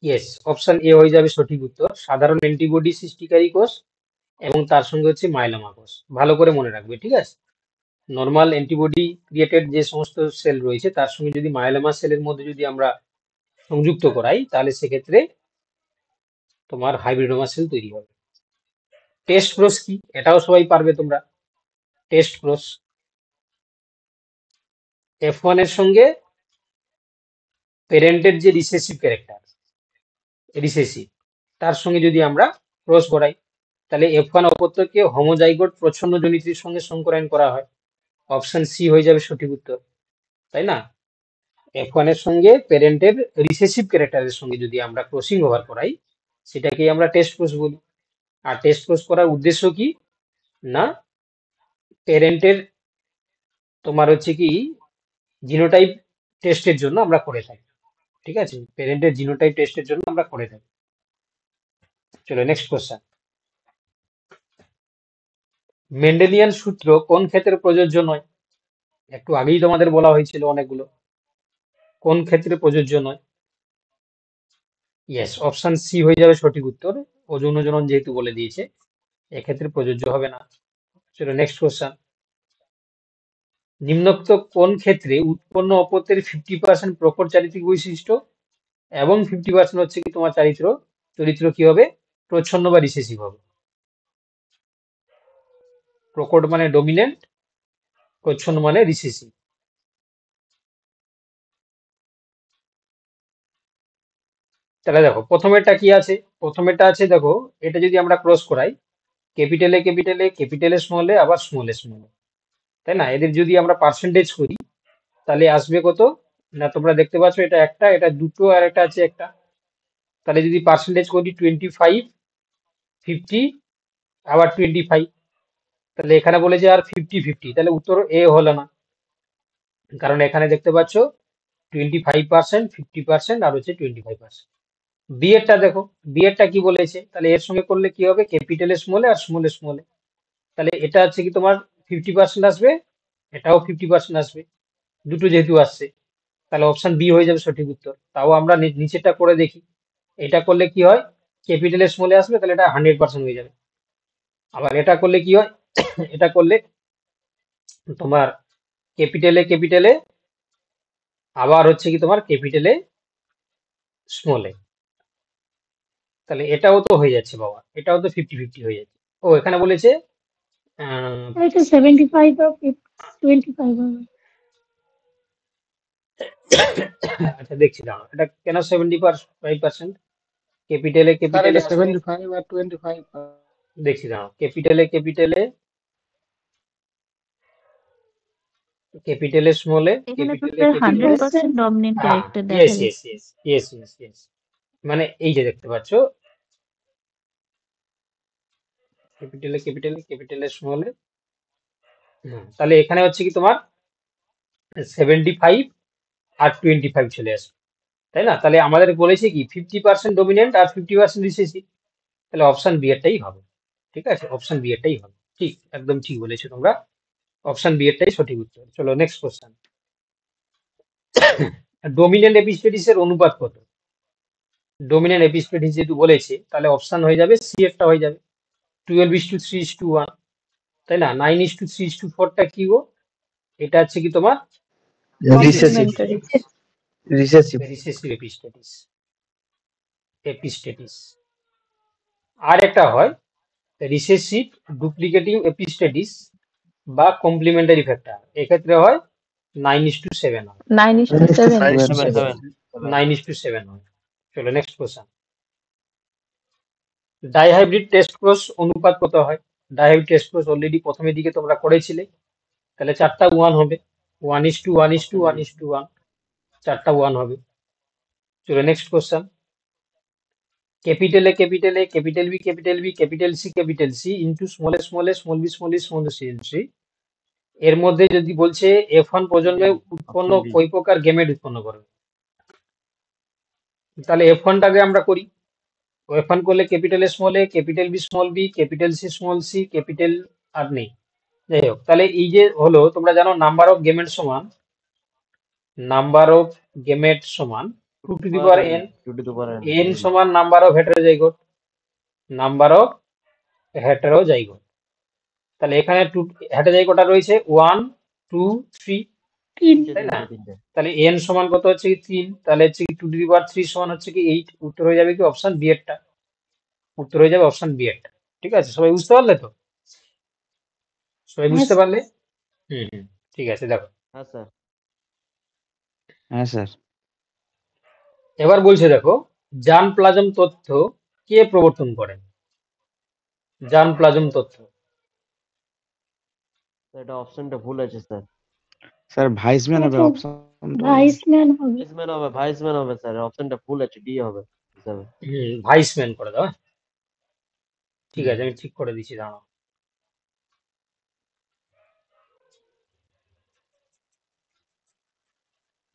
ইয়েস অপশন এ হয়ে যাবে সঠিক উত্তর সাধারণ অ্যান্টিবডি সৃষ্টিকারী কোষ এবং তার সঙ্গে হচ্ছে মাইলামা কোষ ভালো করে মনে রাখবে ঠিক আছে নর্মাল অ্যান্টিবডি ক্রিয়েটেড যে সমস্ত সেল রয়েছে তার সঙ্গে যদি মাইলামা সেলের মধ্যে যদি আমরা সংযুক্ত করাই তাহলে সেক্ষেত্রে তোমার হাইব্রিডোমা সেল তৈরি হবে টেস্ট ক্রস কি এটাও সবাই পারবে তোমরা টেস্ট ক্রস এফ ওয়ান এর সঙ্গে প্যারেন্টের যে রিসেসিভ ক্যারেক্টার রিসেসিভ তার সঙ্গে যদি আমরা ক্রস করাই তাহলে এফ ওয়ান অপত্যকে হোমোজাইগোট প্রচ্ছন্ন জনিত্রীর সঙ্গে সংকরায়ন করা হয় অপশন সি হয়ে যাবে সঠিক উত্তর তাই না এফ ওয়ানের সঙ্গে প্যারেন্টের রিসেসিভ ক্যারেক্টারের সঙ্গে যদি আমরা ক্রসিং ওভার করাই সেটাকেই আমরা টেস্ট ক্রস বলি আর টেস্ট ক্রস করার উদ্দেশ্য কি না প্যারেন্টের তোমার হচ্ছে কি জিনোটাইপ টেস্টের জন্য আমরা করে থাকি ঠিক আছে প্যারেন্টের জিনোটাইপ টেস্টের জন্য আমরা করে দেব চলো নেক্সট কোশ্চেন মেন্ডেলিয়ান সূত্র কোন ক্ষেত্রে প্রযোজ্য নয় একটু আগেই তোমাদের বলা হয়েছিল অনেকগুলো কোন ক্ষেত্রে প্রযোজ্য নয় ইয়েস অপশন সি হয়ে যাবে সঠিক উত্তর ওজন ওজন যেহেতু বলে দিয়েছে এক্ষেত্রে প্রযোজ্য হবে না চলো নেক্সট কোশ্চেন নিম্নোক্ত কোন ক্ষেত্রে উৎপন্ন অপত্যের ফিফটি পার্সেন্ট প্রখর চারিত্রিক বৈশিষ্ট্য এবং ফিফটি পার্সেন্ট হচ্ছে কি তোমার চারিত্র চরিত্র কি হবে প্রচ্ছন্ন বা রিসেসিভ হবে প্রকট মানে ডমিনেন্ট প্রচ্ছন্ন মানে রিসেসিভ তাহলে দেখো প্রথমেরটা কি আছে প্রথমেরটা আছে দেখো এটা যদি আমরা ক্রস করাই ক্যাপিটালে ক্যাপিটালে ক্যাপিটালে স্মলে আবার স্মলে স্মলে তাই না এদের যদি আমরা পার্সেন্টেজ করি তাহলে আসবে কত না তোমরা দেখতে পাচ্ছ এটা একটা এটা দুটো আর একটা আছে একটা তাহলে যদি পার্সেন্টেজ করি টোয়েন্টি ফাইভ ফিফটি আবার টোয়েন্টি ফাইভ তাহলে এখানে বলেছে আর ফিফটি ফিফটি তাহলে উত্তর এ হলো না কারণ এখানে দেখতে পাচ্ছ twenty five percent fifty percent আর হচ্ছে টোয়েন্টি ফাইভ পার্সেন্ট বিয়েরটা দেখো বিএডটা কি বলেছে তাহলে এর সঙ্গে করলে কি হবে ক্যাপিটালে স্মলে আর স্মলে স্মলে তাহলে এটা হচ্ছে কি তোমার ফিফটি পার্সেন্ট আসবে এটাও ফিফটি পার্সেন্ট আসবে দুটো যেহেতু আসছে তাহলে অপশান বি হয়ে যাবে সঠিক উত্তর তাও আমরা নিচেরটা করে দেখি এটা করলে কি হয় ক্যাপিটাল স্মলে আসবে তাহলে এটা হান্ড্রেড পার্সেন্ট হয়ে যাবে আবার এটা করলে কি হয় এটা করলে তোমার ক্যাপিটালে ক্যাপিটালে আবার হচ্ছে কি তোমার ক্যাপিটালে স্মলে তাহলে এটাও তো হয়ে যাচ্ছে বাবা এটাও তো ফিফটি ফিফটি হয়ে যাচ্ছে ও এখানে বলেছে 75 অর 25 আচ্ছা দেখি নাও এটা কেন 75% ক্যাপিটালে ক্যাপিটালে 75 আর 25 দেখি দাও capital A capital A capital A small A capital A 100% dominant character দেখালি यस यस यस यस মানে এইটা দেখতে পাচ্ছো ক্যাপিটালে ক্যাপিটালে ক্যাপিটালে স্মলে তাহলে এখানে হচ্ছে কি তোমার সেভেন্টি ফাইভ আর টোয়েন্টি ফাইভ চলে আসবে তাই না তাহলে আমাদের বলেছে কি ফিফটি পার্সেন্ট আর ফিফটি পার্সেন্ট রিসেসিভ তাহলে অপশান বি এরটাই হবে ঠিক আছে অপশন বি এরটাই হবে ঠিক একদম ঠিক বলেছো তোমরা অপশন বি এরটাই সঠিক উত্তর চলো নেক্সট কোশ্চেন ডোমিনেন্ট এর অনুপাত কত ডোমিনেন্ট এপিস্টেটিস যেহেতু বলেছে তাহলে অপশান হয়ে যাবে সি একটা হয়ে যাবে twelve is to three is two one তাই না nine is to three is to ফোরটা কি গো এটা হচ্ছে কি তোমার আর একটা হয় রিসেসিভ ডুপ্লিকেটিং এপিস্টেটিস বা কমপ্লিমেন্টারি ফ্যাক্টর এক্ষেত্রে হয় নাইন ইস টু সেভেন হয় নাইন ইস টু সেভেন হয় চলো next question dihybrid test cross অনুপাত কত হয় ডাইহাইব্রিড টেস্ট ক্রস অলরেডি প্রথমের দিকে তোমরা করেছিলে তাহলে চারটা ওয়ান হবে one is two one is two one is two one চারটা ওয়ান হবে চলো নেক্সট কোশ্চেন ক্যাপিটালে ক্যাপিটালে capital A capital B capital B capital C capital C into small A small A small B small E small C C এর মধ্যে যদি বলছে F one প্রজন্মে উৎপন্ন কই প্রকার গেমেট উৎপন্ন করবে তাহলে এফ ওয়ানটাকে আমরা করি ওয়েফান করলে capital A small A capital B small B capital C small C capital আর নেই যাই হোক তাহলে এই যে হলো তোমরা জানো নাম্বার অফ গেমেট সমান নাম্বার অফ গেমেট সমান two to the power N N সমান number of heterozygote number of heterozygote তাহলে এখানে টু হেটারোজাইগোটা রয়েছে ওয়ান টু থ্রি তাহলে এন সমান কত হচ্ছে কি তিন তাহলে হচ্ছে কি two to the power three সমান হচ্ছে কি এইট উত্তর হয়ে যাবে কি অপশন বি এরটা উত্তর হয়ে যাবে অপশন বি এরটা ঠিক আছে সবাই বুঝতে পারলে তো সবাই হ্যাঁ বুঝতে পারলে হুম ঠিক আছে দেখো হ্যাঁ স্যার হ্যাঁ স্যার এবার বলছে দেখো জান প্লাজম তথ্য কে প্রবর্তন করেন জান প্লাজম তথ্য এটা অপশনটা ভুল আছে স্যার सर ভাইসमैन হবে অপশন ভাইসম্যান হবে ভাইসম্যান হবে স্যার অপশনটা ফুল এইচডি হবে হবে ভাইসম্যান করে দাও ঠিক আছে ঠিক করে দিছি জানো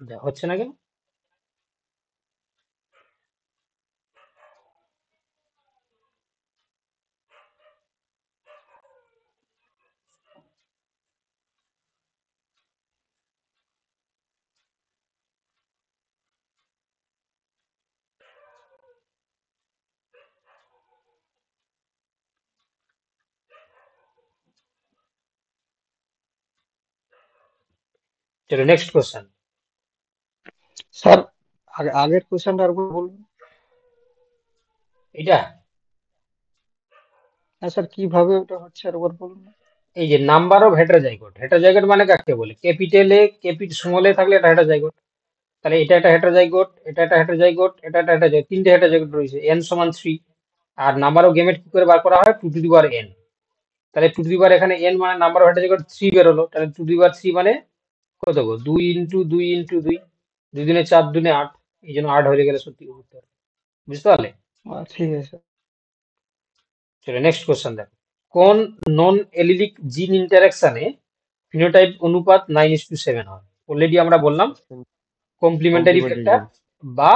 দা হচ্ছে নাকি যেটা নেক্সট কোশ্চেন স্যার আগের কোশ্চেনটা আর বলুন এটা হ্যাঁ স্যার কিভাবে ওটা হচ্ছে আরেকবার বলুন এই যে নাম্বার অফ হেটারোজাইগোট হেটারোজাইগোট মানে কাকে বলে ক্যাপিটাল এ ক্যাপিট স্মল থাকলে এটা হেটারোজাইগোট তাহলে এটা একটা হেটারোজাইগোট এটা একটা হেটারোজাইগোট এটা একটা হেটারোজাইগোট তিনটে হেটারোজাইগোট রয়েছে এন সমান থ্রি আর নাম্বার অফ গেমেট কি করে বার করা হয় two to the power N তাহলে টু টু দি পাওয়ার এখানে এন মানে নাম্বার অফ হেটারোজাইগোট থ্রি বেরোলো তাহলে two to the power three মানে কত গো দুই ইন্টু দুই ইন্টু দুই দুই দিনে চার দুনে আট এই জন্য আট হয়ে গেলে সত্যি উত্তর বুঝতে পারলে ঠিক আছে চলো নেক্সট কোশ্চেন দেখো কোন নন এলিলিক জিন ইন্টারাকশনে ফিনোটাইপ অনুপাত নাইন ইস টু সেভেন হয় অলরেডি আমরা বললাম কমপ্লিমেন্টারি ফ্যাক্টর বা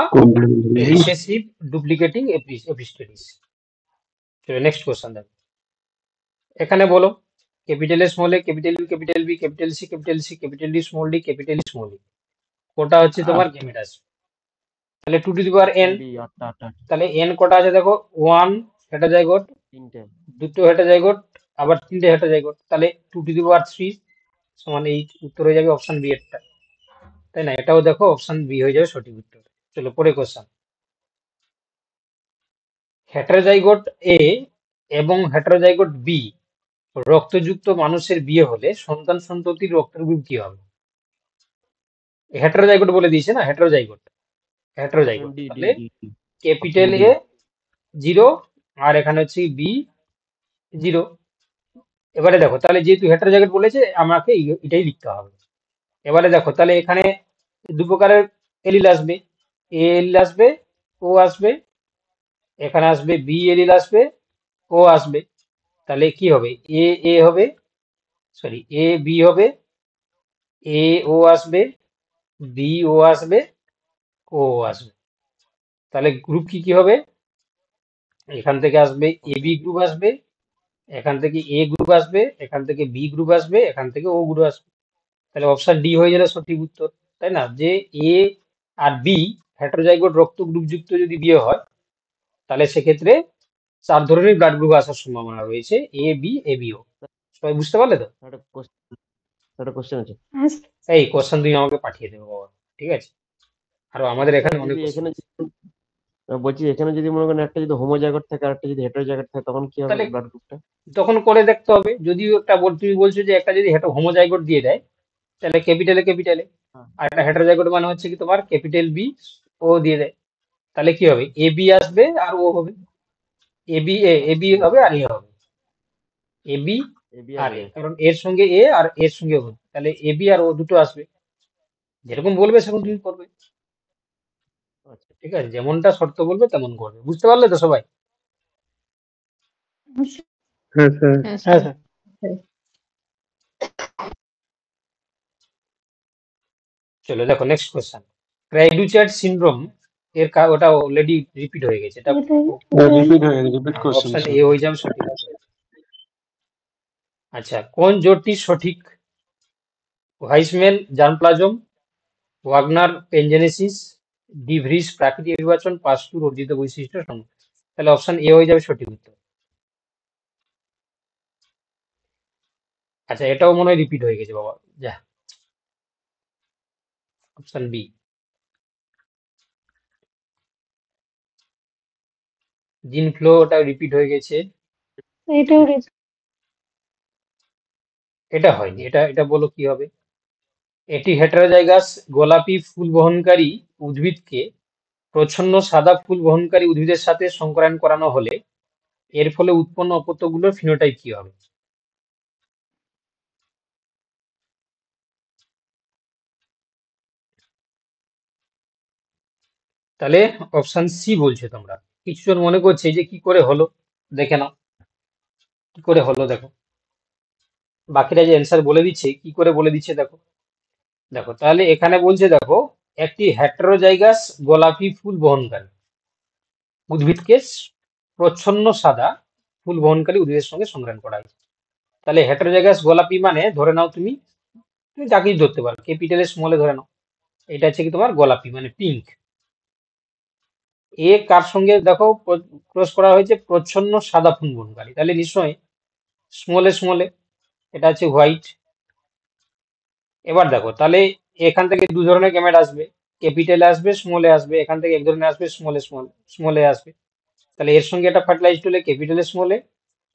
রিসেসিভ ডুপ্লিকেটিং এপিস্টেটিস চলো নেক্সট কোশ্চেন দেখো এখানে বলো capital A small A capital U capital B capital C capital C capital D small D capital small কোটা হচ্ছে হ্যাঁ। তোমার গেমেট আছে তাহলে two to the power N তাহলে এন কটা আছে দেখো ওয়ান হেটা জায়গট দুটো হেটা জায়গট আবার তিনটে হেটা জায়গট তাহলে two to the power three সমান এই উত্তর হয়ে যাবে অপশন বি এরটা তাই না এটাও দেখো অপশন বি হয়ে যাবে সঠিক উত্তর চলো পরে কোশ্চেন হেটারোজাইগোট এ এবং হেটারোজাইগোট বি রক্তযুক্ত মানুষের বিয়ে হলে সন্তান সন্ততির রক্তের গ্রুপ কি হবে হেটারোজাইগোট বলে দিয়েছে না হেটারোজাইগোট হেটারোজাইগোট তাহলে ক্যাপিটাল এ জিরো আর এখানে হচ্ছে বি জিরো এবারে দেখো তাহলে যেহেতু হেটারোজাইগোট বলেছে আমাকে এটাই লিখতে হবে এবারে দেখো তাহলে এখানে দু প্রকারের এলিল আসবে এ এলিল আসবে ও আসবে এখানে আসবে বি এলিল আসবে ও আসবে তাহলে কি হবে এ এ হবে সরি এ বি হবে এ ও আসবে বি ও আসবে ও আসবে তাহলে গ্রুপ কি কি হবে এখান থেকে আসবে এ বি গ্রুপ আসবে এখান থেকে এ গ্রুপ আসবে এখান থেকে বি গ্রুপ আসবে এখান থেকে ও গ্রুপ আসবে তাহলে অপশন ডি হয়ে যাবে সঠিক উত্তর তাই না যে এ আর বি হ্যাট্রোজাইগোট রক্ত গ্রুপযুক্ত যদি বিয়ে হয় তাহলে সেক্ষেত্রে চার ধরনের ব্লাড গ্রুপ আসার সম্ভাবনা রয়েছে এ বি এ বি ও সবাই বুঝতে পারলে তো কোশ্চেন হ্যাঁ। এই কোশ্চেন তুমি আমাকে পাঠিয়ে দেবে বাবা ঠিক আছে আর আমাদের এখানে অনেক এখানে বলছি এখানে যদি মনে করেন একটা যদি হোমোজাগট থাকে আর একটা যদি হেটার জায়গার থাকে তখন কি হবে ব্লাড গ্রুপটা তখন করে দেখতে হবে যদি একটা বল তুমি বলছো যে একটা যদি হোমো হোমোজাইগট দিয়ে দেয় তাহলে ক্যাপিটালে ক্যাপিটালে আর একটা হেটার হেটারোজাইগট মানে হচ্ছে কি তোমার ক্যাপিটাল বি ও দিয়ে দেয় তাহলে কি হবে এ বি আসবে আর ও হবে এবি এ এবি হবে আর এ হবে এবি আর এ কারণ এর সঙ্গে এ আর এর সঙ্গে ও তাহলে এবি আর ও দুটো আসবে যেরকম বলবে সেরকম তুমি করবে আচ্ছা। ঠিক আছে যেমনটা শর্ত বলবে তেমন করবে বুঝতে পারলে তো সবাই হ্যাঁ স্যার হ্যাঁ, হ্যাঁ, চলো দেখো নেক্সট কোয়েশ্চেন ক্রাইডুচার্ড সিনড্রোম এর ওটা অলরেডি রিপিট হয়ে গেছে এটা রিপিট হ্যাঁ, হয়ে গেছে রিপিট কোশ্চেন অপশন এ হয়ে যাবে সঠিক আচ্ছা কোন জোটটি সঠিক ভাইসমেল জার্মপ্লাজম ওয়াগনার পেনজেনেসিস ডিভ্রিস প্রাকৃতিক নির্বাচন পাস্তুর অর্জিত বৈশিষ্ট্য তাহলে অপশন এ হয়ে যাবে সঠিক উত্তর আচ্ছা এটাও মনে হয় রিপিট হয়ে গেছে বাবা যা অপশন বি জিন ফ্লো ওটা রিপিট হয়ে গেছে এটাও এটা হয়নি এটা এটা বলো কি হবে এটি হেটারোজাইগাস গোলাপি ফুল বহনকারী উদ্ভিদকে প্রচ্ছন্ন সাদা ফুল বহনকারী উদ্ভিদের সাথে সংকরায়ন করানো হলে এর ফলে উৎপন্ন অপত্যগুলোর ফিনোটাই কি হবে তাহলে অপশন সি বলছে তোমরা কিছুজন মনে করছে যে কি করে হলো দেখে নাও কি করে হলো দেখো বাকিরা যে অ্যান্সার বলে দিচ্ছে কি করে বলে দিচ্ছে দেখো দেখো তাহলে এখানে বলছে দেখো একটি হ্যাট্রোজাইগাস গোলাপি ফুল বহনকারী উদ্ভিদকে প্রচ্ছন্ন সাদা ফুল বহনকারী উদ্ভিদের সঙ্গে সংগ্রাম করা হয়েছে তাহলে হ্যাট্রোজাইগাস গোলাপি মানে ধরে নাও তুমি তুমি যাকেই ধরতে পারো ক্যাপিটাল স্মলে ধরে নাও এটা হচ্ছে কি তোমার গোলাপি মানে পিঙ্ক এ কার সঙ্গে দেখো ক্রস করা হয়েছে প্রচ্ছন্ন সাদা গাড়ি তাহলে নিশ্চয়ই স্মলে স্মলে এটা হচ্ছে হোয়াইট এবার দেখো তাহলে এখান থেকে দু ধরনের গেমেট আসবে ক্যাপিটালে আসবে স্মলে আসবে এখান থেকে এক ধরনের আসবে স্মলে স্মল স্মলে আসবে তাহলে এর সঙ্গে এটা ফার্টিলাইজড হলে ক্যাপিটালে স্মলে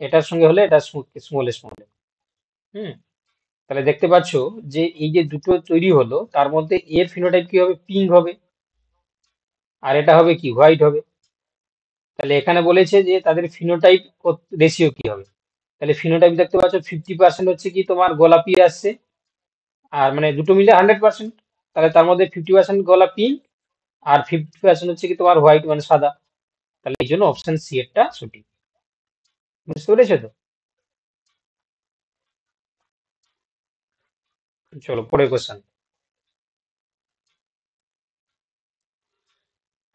এটার সঙ্গে হলে এটা স্মলে স্মলে হুম তাহলে দেখতে পাচ্ছ যে এই যে দুটো তৈরি হলো তার মধ্যে এর ফিনোটাইপ কি হবে পিঙ্ক হবে আর এটা হবে কি হোয়াইট হবে তাহলে এখানে বলেছে যে তাদের ফিনোটাইপ রেশিও কি হবে তাহলে ফিনোটাইপ দেখতে পাচ্ছ ফিফটি পার্সেন্ট হচ্ছে কি তোমার গোলাপি আসছে আর মানে দুটো মিলে হান্ড্রেড পার্সেন্ট তাহলে তার মধ্যে ফিফটি পার্সেন্ট গোলাপি আর ফিফটি পার্সেন্ট হচ্ছে কি তোমার হোয়াইট মানে সাদা তাহলে এই জন্য অপশন সি এরটা সঠিক বুঝতে পেরেছো তো চলো পরে কোশ্চেন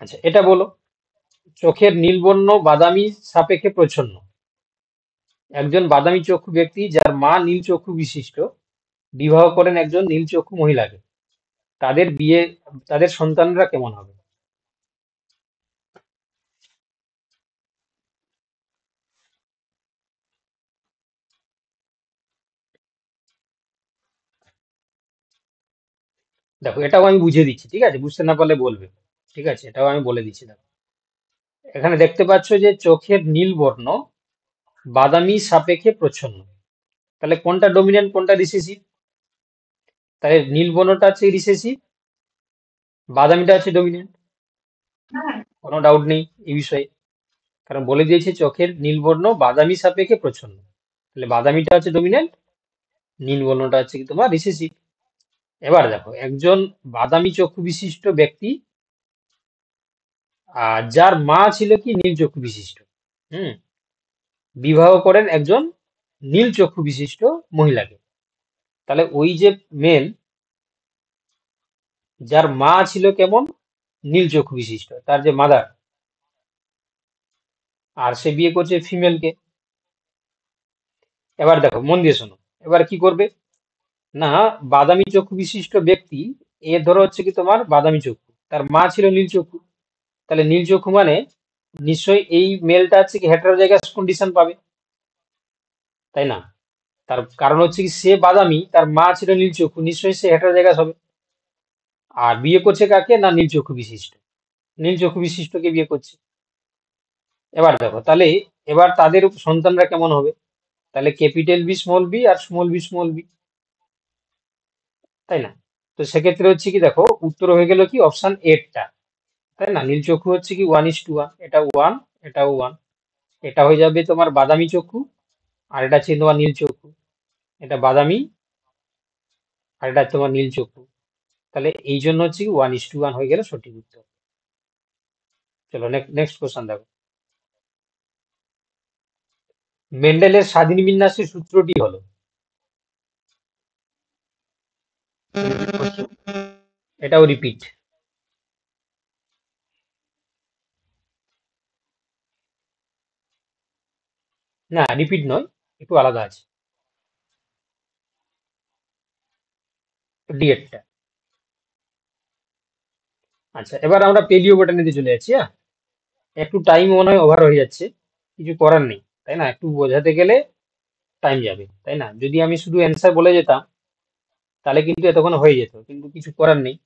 আচ্ছা এটা বলো চোখের নীলবর্ণ বাদামি সাপেক্ষে প্রচ্ছন্ন একজন বাদামি চক্ষু ব্যক্তি যার মা নীল চক্ষু বিশিষ্ট বিবাহ করেন একজন নীল চক্ষু মহিলাকে তাদের বিয়ে তাদের সন্তানরা কেমন হবে দেখো এটাও আমি বুঝে দিচ্ছি ঠিক আছে বুঝতে না পারলে বলবে ঠিক আছে এটাও আমি বলে দিচ্ছি দেখো এখানে দেখতে পাচ্ছ যে চোখের নীল বর্ণ বাদামি সাপেক্ষে প্রচ্ছন্ন তাহলে কোনটা ডোমিনেন্ট কোনটা রিসেসি তাহলে নীল বর্ণটা হচ্ছে রিসেসি বাদামিটা হচ্ছে ডোমিনেন্ট হ্যাঁ। কোনো ডাউট নেই এই বিষয়ে কারণ বলে দিয়েছে চোখের নীল বর্ণ বাদামি সাপেক্ষে প্রচ্ছন্ন তাহলে বাদামিটা হচ্ছে ডোমিনেন্ট নীল বর্ণটা হচ্ছে কি তোমার রিসেসি এবার দেখো একজন বাদামি চক্ষু বিশিষ্ট ব্যক্তি আর যার মা ছিল কি নীল চক্ষু বিশিষ্ট হুম বিবাহ করেন একজন নীল চক্ষু বিশিষ্ট মহিলাকে তাহলে ওই যে মেন যার মা ছিল কেমন নীল চক্ষু বিশিষ্ট তার যে মাদার আর সে বিয়ে করছে ফিমেলকে এবার দেখো মন দিয়ে শোনো এবার কি করবে না বাদামি চক্ষু বিশিষ্ট ব্যক্তি এ ধরো হচ্ছে কি তোমার বাদামি চক্ষু তার মা ছিল নীল চক্ষু তাহলে নীলচক্ষু মানে নিশ্চয়ই এই মেলটা হচ্ছে কি হেটারোজাইগাস কন্ডিশন পাবে তাই না তার কারণ হচ্ছে কি সে বাদামি তার মা ছিল নীলচক্ষু নিশ্চয়ই সে হেটারোজাইগাস হবে আর বিয়ে করছে কাকে না নীলচক্ষু বিশিষ্ট নীলচক্ষু বিশিষ্টকে বিয়ে করছে এবার দেখো তাহলে এবার তাদের সন্তানরা কেমন হবে তাহলে ক্যাপিটাল বি স্মল বি আর স্মল বি স্মল বি তাই না তো সেক্ষেত্রে হচ্ছে কি দেখো উত্তর হয়ে গেল কি অপশান এটটা তাই না নীল চক্ষু হচ্ছে কি ওয়ান ইস টু ওয়ান এটা ওয়ান এটাও ওয়ান এটা হয়ে যাবে তোমার বাদামি চক্ষু আর এটা হচ্ছে তোমার নীল চক্ষু এটা বাদামি আর এটা তোমার নীল চক্ষু তাহলে এই জন্য হচ্ছে কি ওয়ান ইস টু ওয়ান হয়ে গেলে সঠিক উত্তর চলো নেক্সট কোশ্চেন দেখো মেন্ডেলের স্বাধীন বিন্যাসের সূত্রটি হলো এটাও রিপিট না রিপিট নয় একটু আলাদা আছে ডিএটটা আচ্ছা এবার আমরা পেলিও দিয়ে চলে যাচ্ছি হ্যাঁ একটু টাইম মনে হয় ওভার হয়ে যাচ্ছে কিছু করার নেই তাই না একটু বোঝাতে গেলে টাইম যাবে তাই না যদি আমি শুধু অ্যান্সার বলে যেতাম তাহলে কিন্তু এতক্ষণ হয়ে যেত কিন্তু কিছু করার নেই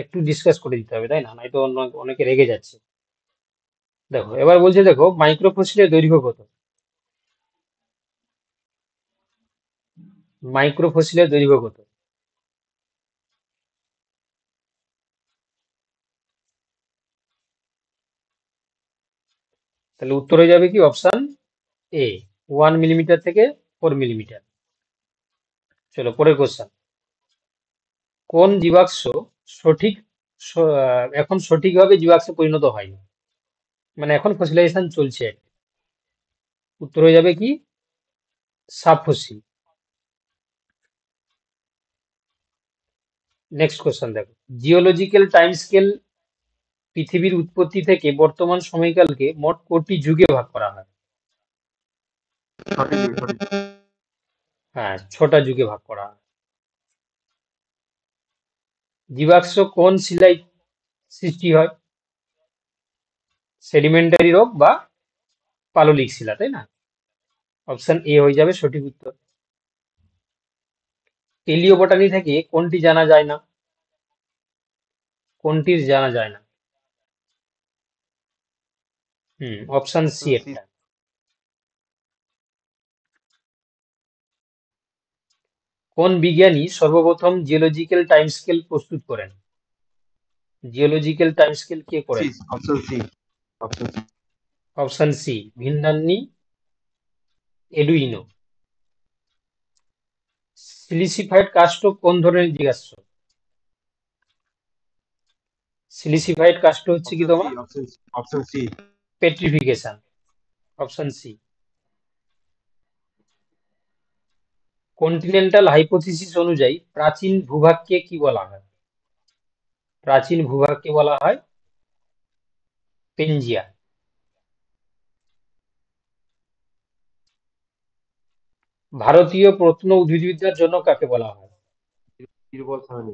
একটু ডিসকাস করে দিতে হবে তাই না নয়তো অন্য অনেকে রেগে যাচ্ছে দেখো এবার বলছে দেখো মাইক্রোফোসিলের দৈর্ঘ্য কত মাইক্রোফসিলের দৈর্ঘ্য কত তাহলে উত্তর হয়ে যাবে কি অপশান এ ওয়ান মিলিমিটার থেকে ফোর মিলিমিটার চলো পরের কোশ্চান কোন জীবাক্স সঠিক এখন সঠিকভাবে জীবাক্সে পরিণত হয়নি মানে এখন ফসিলাইজেশন চলছে উত্তর হয়ে যাবে কি সাবফসিল নেক্সট কোশ্চেন দেখো জিওলজিক্যাল টাইম স্কেল পৃথিবীর উৎপত্তি থেকে বর্তমান সময়কালকে মোট কোটি যুগে ভাগ করা হয় হ্যাঁ ছটা যুগে ভাগ করা হয় জীবাক্ষ কোন শিলাই সৃষ্টি হয় সেডিমেন্টারি রোগ বা পাললিক শিলা তাই না অপশন এ হয়ে যাবে সঠিক উত্তর এলিওবটানি থেকে কোনটি জানা যায় না কোনটির জানা যায় না হুম অপশন সি কোন বিজ্ঞানী সর্বপ্রথম জিওলজিক্যাল টাইম স্কেল প্রস্তুত করেন জিওলজিক্যাল টাইম স্কেল কে করেন option C option C option C ভিন্নান্নি এডুইনো সিলিসিফাইড কাস্টো কোন ধরনের জিজ্ঞাসা সিলিসিফাইড কাস্ট হচ্ছে কি তোমার option C petrification option C continental hypothesis অনুযায়ী প্রাচীন ভূভাগকে কি বলা হয় প্রাচীন ভূভাগকে বলা হয় পেঞ্জিয়া ভারতীয় প্রত্ন উদ্ভিদবিদ্যার জন্য কাকে বলা হয় বীরবল সাহানি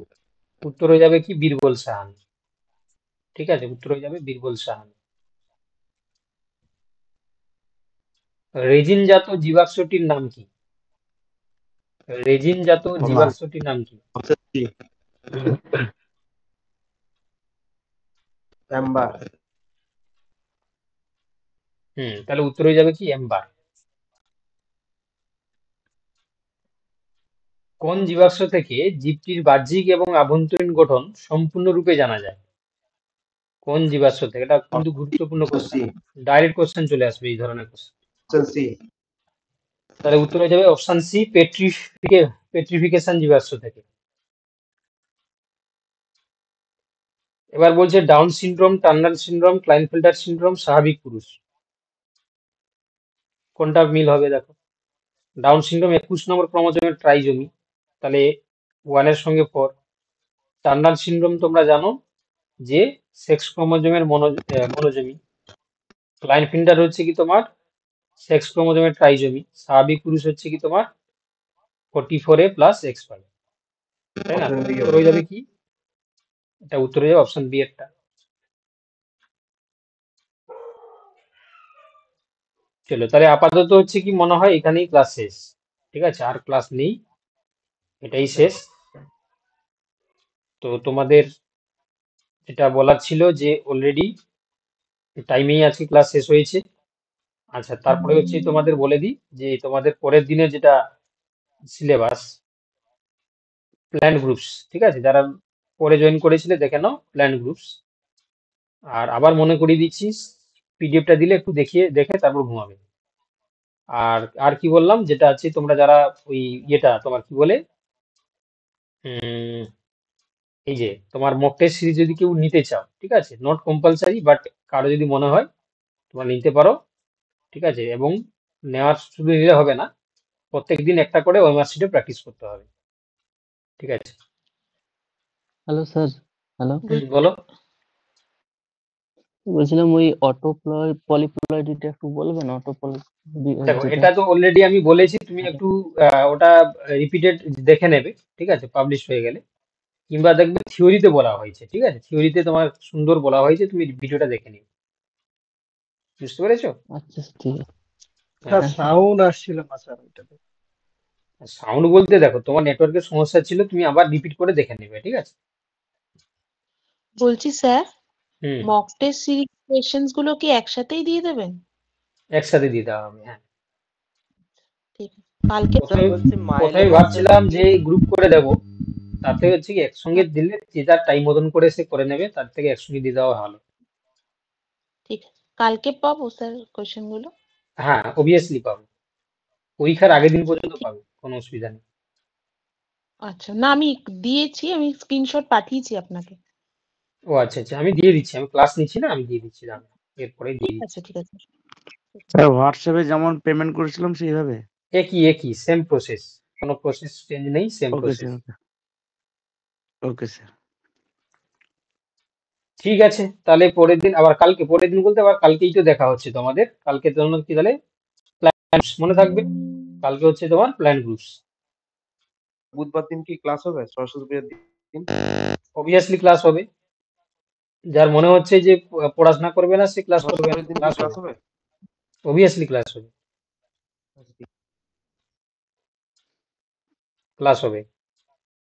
উত্তর হয়ে যাবে কি বীরবল সাহানি ঠিক আছে উত্তর হয়ে যাবে বীরবল সাহানি জাত জীবাশ্মটির নাম কি রেজিন জাত জীবাশ্মটির নাম কি এমবার হুম তাহলে উত্তর হয়ে যাবে কি এমবার কোন জীবাশ্ম থেকে জীবটির বাহ্যিক এবং আভ্যন্তরীণ গঠন সম্পূর্ণরূপে জানা যায় কোন জীবাশ্ম থেকে এটা কিন্তু গুরুত্বপূর্ণ কোশ্চেন ডাইরেক্ট কোশ্চেন চলে আসবে এই ধরনের কোশ্চেন সি তাহলে উত্তর হয়ে যাবে অপশন সি পেট্রিফিকেশন জীবাশ্ম থেকে এবার বলছে ডাউন সিনড্রোম টান্ডাল সিনড্রোম ক্লাইনফিল্ডার সিনড্রোম স্বাভাবিক পুরুষ কোনটা মিল হবে দেখো ডাউন সিনড্রোম একুশ নম্বর ক্রমজমের ট্রাইজমি তাহলে ওয়ানের সঙ্গে ফোর টার্নাল সিন্ড্রোম তোমরা জানো যে সেক্স ক্রোমোজোমের মনোজমি ক্লাইন ফিন্ডার হচ্ছে কি তোমার সেক্স ক্রোমোজোমের ট্রাইজমি স্বাভাবিক পুরুষ হচ্ছে কি তোমার forty four A plus X five তাই না উত্তর হয়ে যাবে কি এটা উত্তর হয়ে যাবে অপশন বি এরটা চলো তাহলে আপাতত হচ্ছে কি মনে হয় এখানেই ক্লাস শেষ ঠিক আছে আর ক্লাস নেই এটাই শেষ তো তোমাদের এটা বলার ছিল যে অলরেডি টাইমেই আজকে ক্লাস শেষ হয়েছে আচ্ছা তারপরে হচ্ছে তোমাদের বলে দিই যে তোমাদের পরের দিনে যেটা সিলেবাস প্ল্যান গ্রুপস ঠিক আছে যারা পরে জয়েন করেছিলে দেখে নাও প্ল্যান গ্রুপস আর আবার মনে করিয়ে দিচ্ছি পিডিএফটা দিলে একটু দেখিয়ে দেখে তারপর ঘুমাবে আর আর কি বললাম যেটা আছে তোমরা যারা ওই ইয়েটা তোমার কি বলে এই যে তোমার মক টেস্ট সিরিজ যদি কেউ নিতে চাও ঠিক আছে নট কম্পালসারি বাট কারো যদি মনে হয় তোমার নিতে পারো ঠিক আছে এবং নেওয়ার শুধু নিলে হবে না প্রত্যেক দিন একটা করে ওই মার্কশিটে প্র্যাকটিস করতে হবে ঠিক আছে হ্যালো স্যার হ্যালো বলো বলছিলাম ওই অটো পলিপ্লয়েড এটা একটু বলবেন অটো দেখো এটা তো অলরেডি আমি বলেছি তুমি একটু ওটা রিপিটেড দেখে নেবে ঠিক আছে পাবলিশ হয়ে গেলে কিংবা দেখবে থিওরিতে বলা হয়েছে ঠিক আছে থিওরিতে তোমার সুন্দর বলা হয়েছে তুমি ভিডিওটা দেখে নিও বুঝতে পেরেছো আচ্ছা, ঠিক সাউন্ড হ্যাঁ। আসছিল সাউন্ড বলতে দেখো তোমার নেটওয়ার্কের সমস্যা ছিল তুমি আবার রিপিট করে দেখে নেবে ঠিক আছে বলছি sir mock test series questions গুলো কি একসাথেই দিয়ে দেবেন একসাথে দিয়ে দেওয়া হবে হ্যাঁ কালকে ভাবছিলাম যে গ্রুপ করে দেব তাতে হচ্ছে কি একসঙ্গে দিলে যে যার টাইম মতন করে সে করে নেবে তার থেকে একসঙ্গে দিয়ে দেওয়া ভালো ঠিক কালকে পাবো স্যার কোশ্চেন গুলো হ্যাঁ অবভিয়াসলি পাবো পরীক্ষার আগের দিন পর্যন্ত পাবে কোনো অসুবিধা নেই আচ্ছা না আমি দিয়েছি আমি স্ক্রিনশট পাঠিয়েছি আপনাকে ও আচ্ছা আচ্ছা আমি দিয়ে দিচ্ছি আমি ক্লাস নিচ্ছি না আমি দিয়ে দিচ্ছি দাঁড়ান এরপরে দিয়ে দিচ্ছি আচ্ছা ঠিক আছে স্যার হোয়াটসঅ্যাপে যেমন পেমেন্ট করেছিলাম সেইভাবে একই একই সেম প্রসেস কোনো প্রসেস চেঞ্জ নেই সেম প্রসেস ওকে স্যার ঠিক আছে তাহলে পরের দিন আবার কালকে পরের দিন বলতে আবার কালকেই তো দেখা হচ্ছে তোমাদের কালকে তোমরা কি তাহলে প্ল্যান মনে থাকবে কালকে হচ্ছে তোমার প্ল্যান গ্রুপস বুধবার দিন কি ক্লাস হবে সরস্বতী পূজার দিন অবভিয়াসলি ক্লাস হবে যার মনে হচ্ছে যে পড়াশোনা করবে না সে ক্লাস করবে ক্লাস হবে ओबियसली क्लास हो क्लास हो गई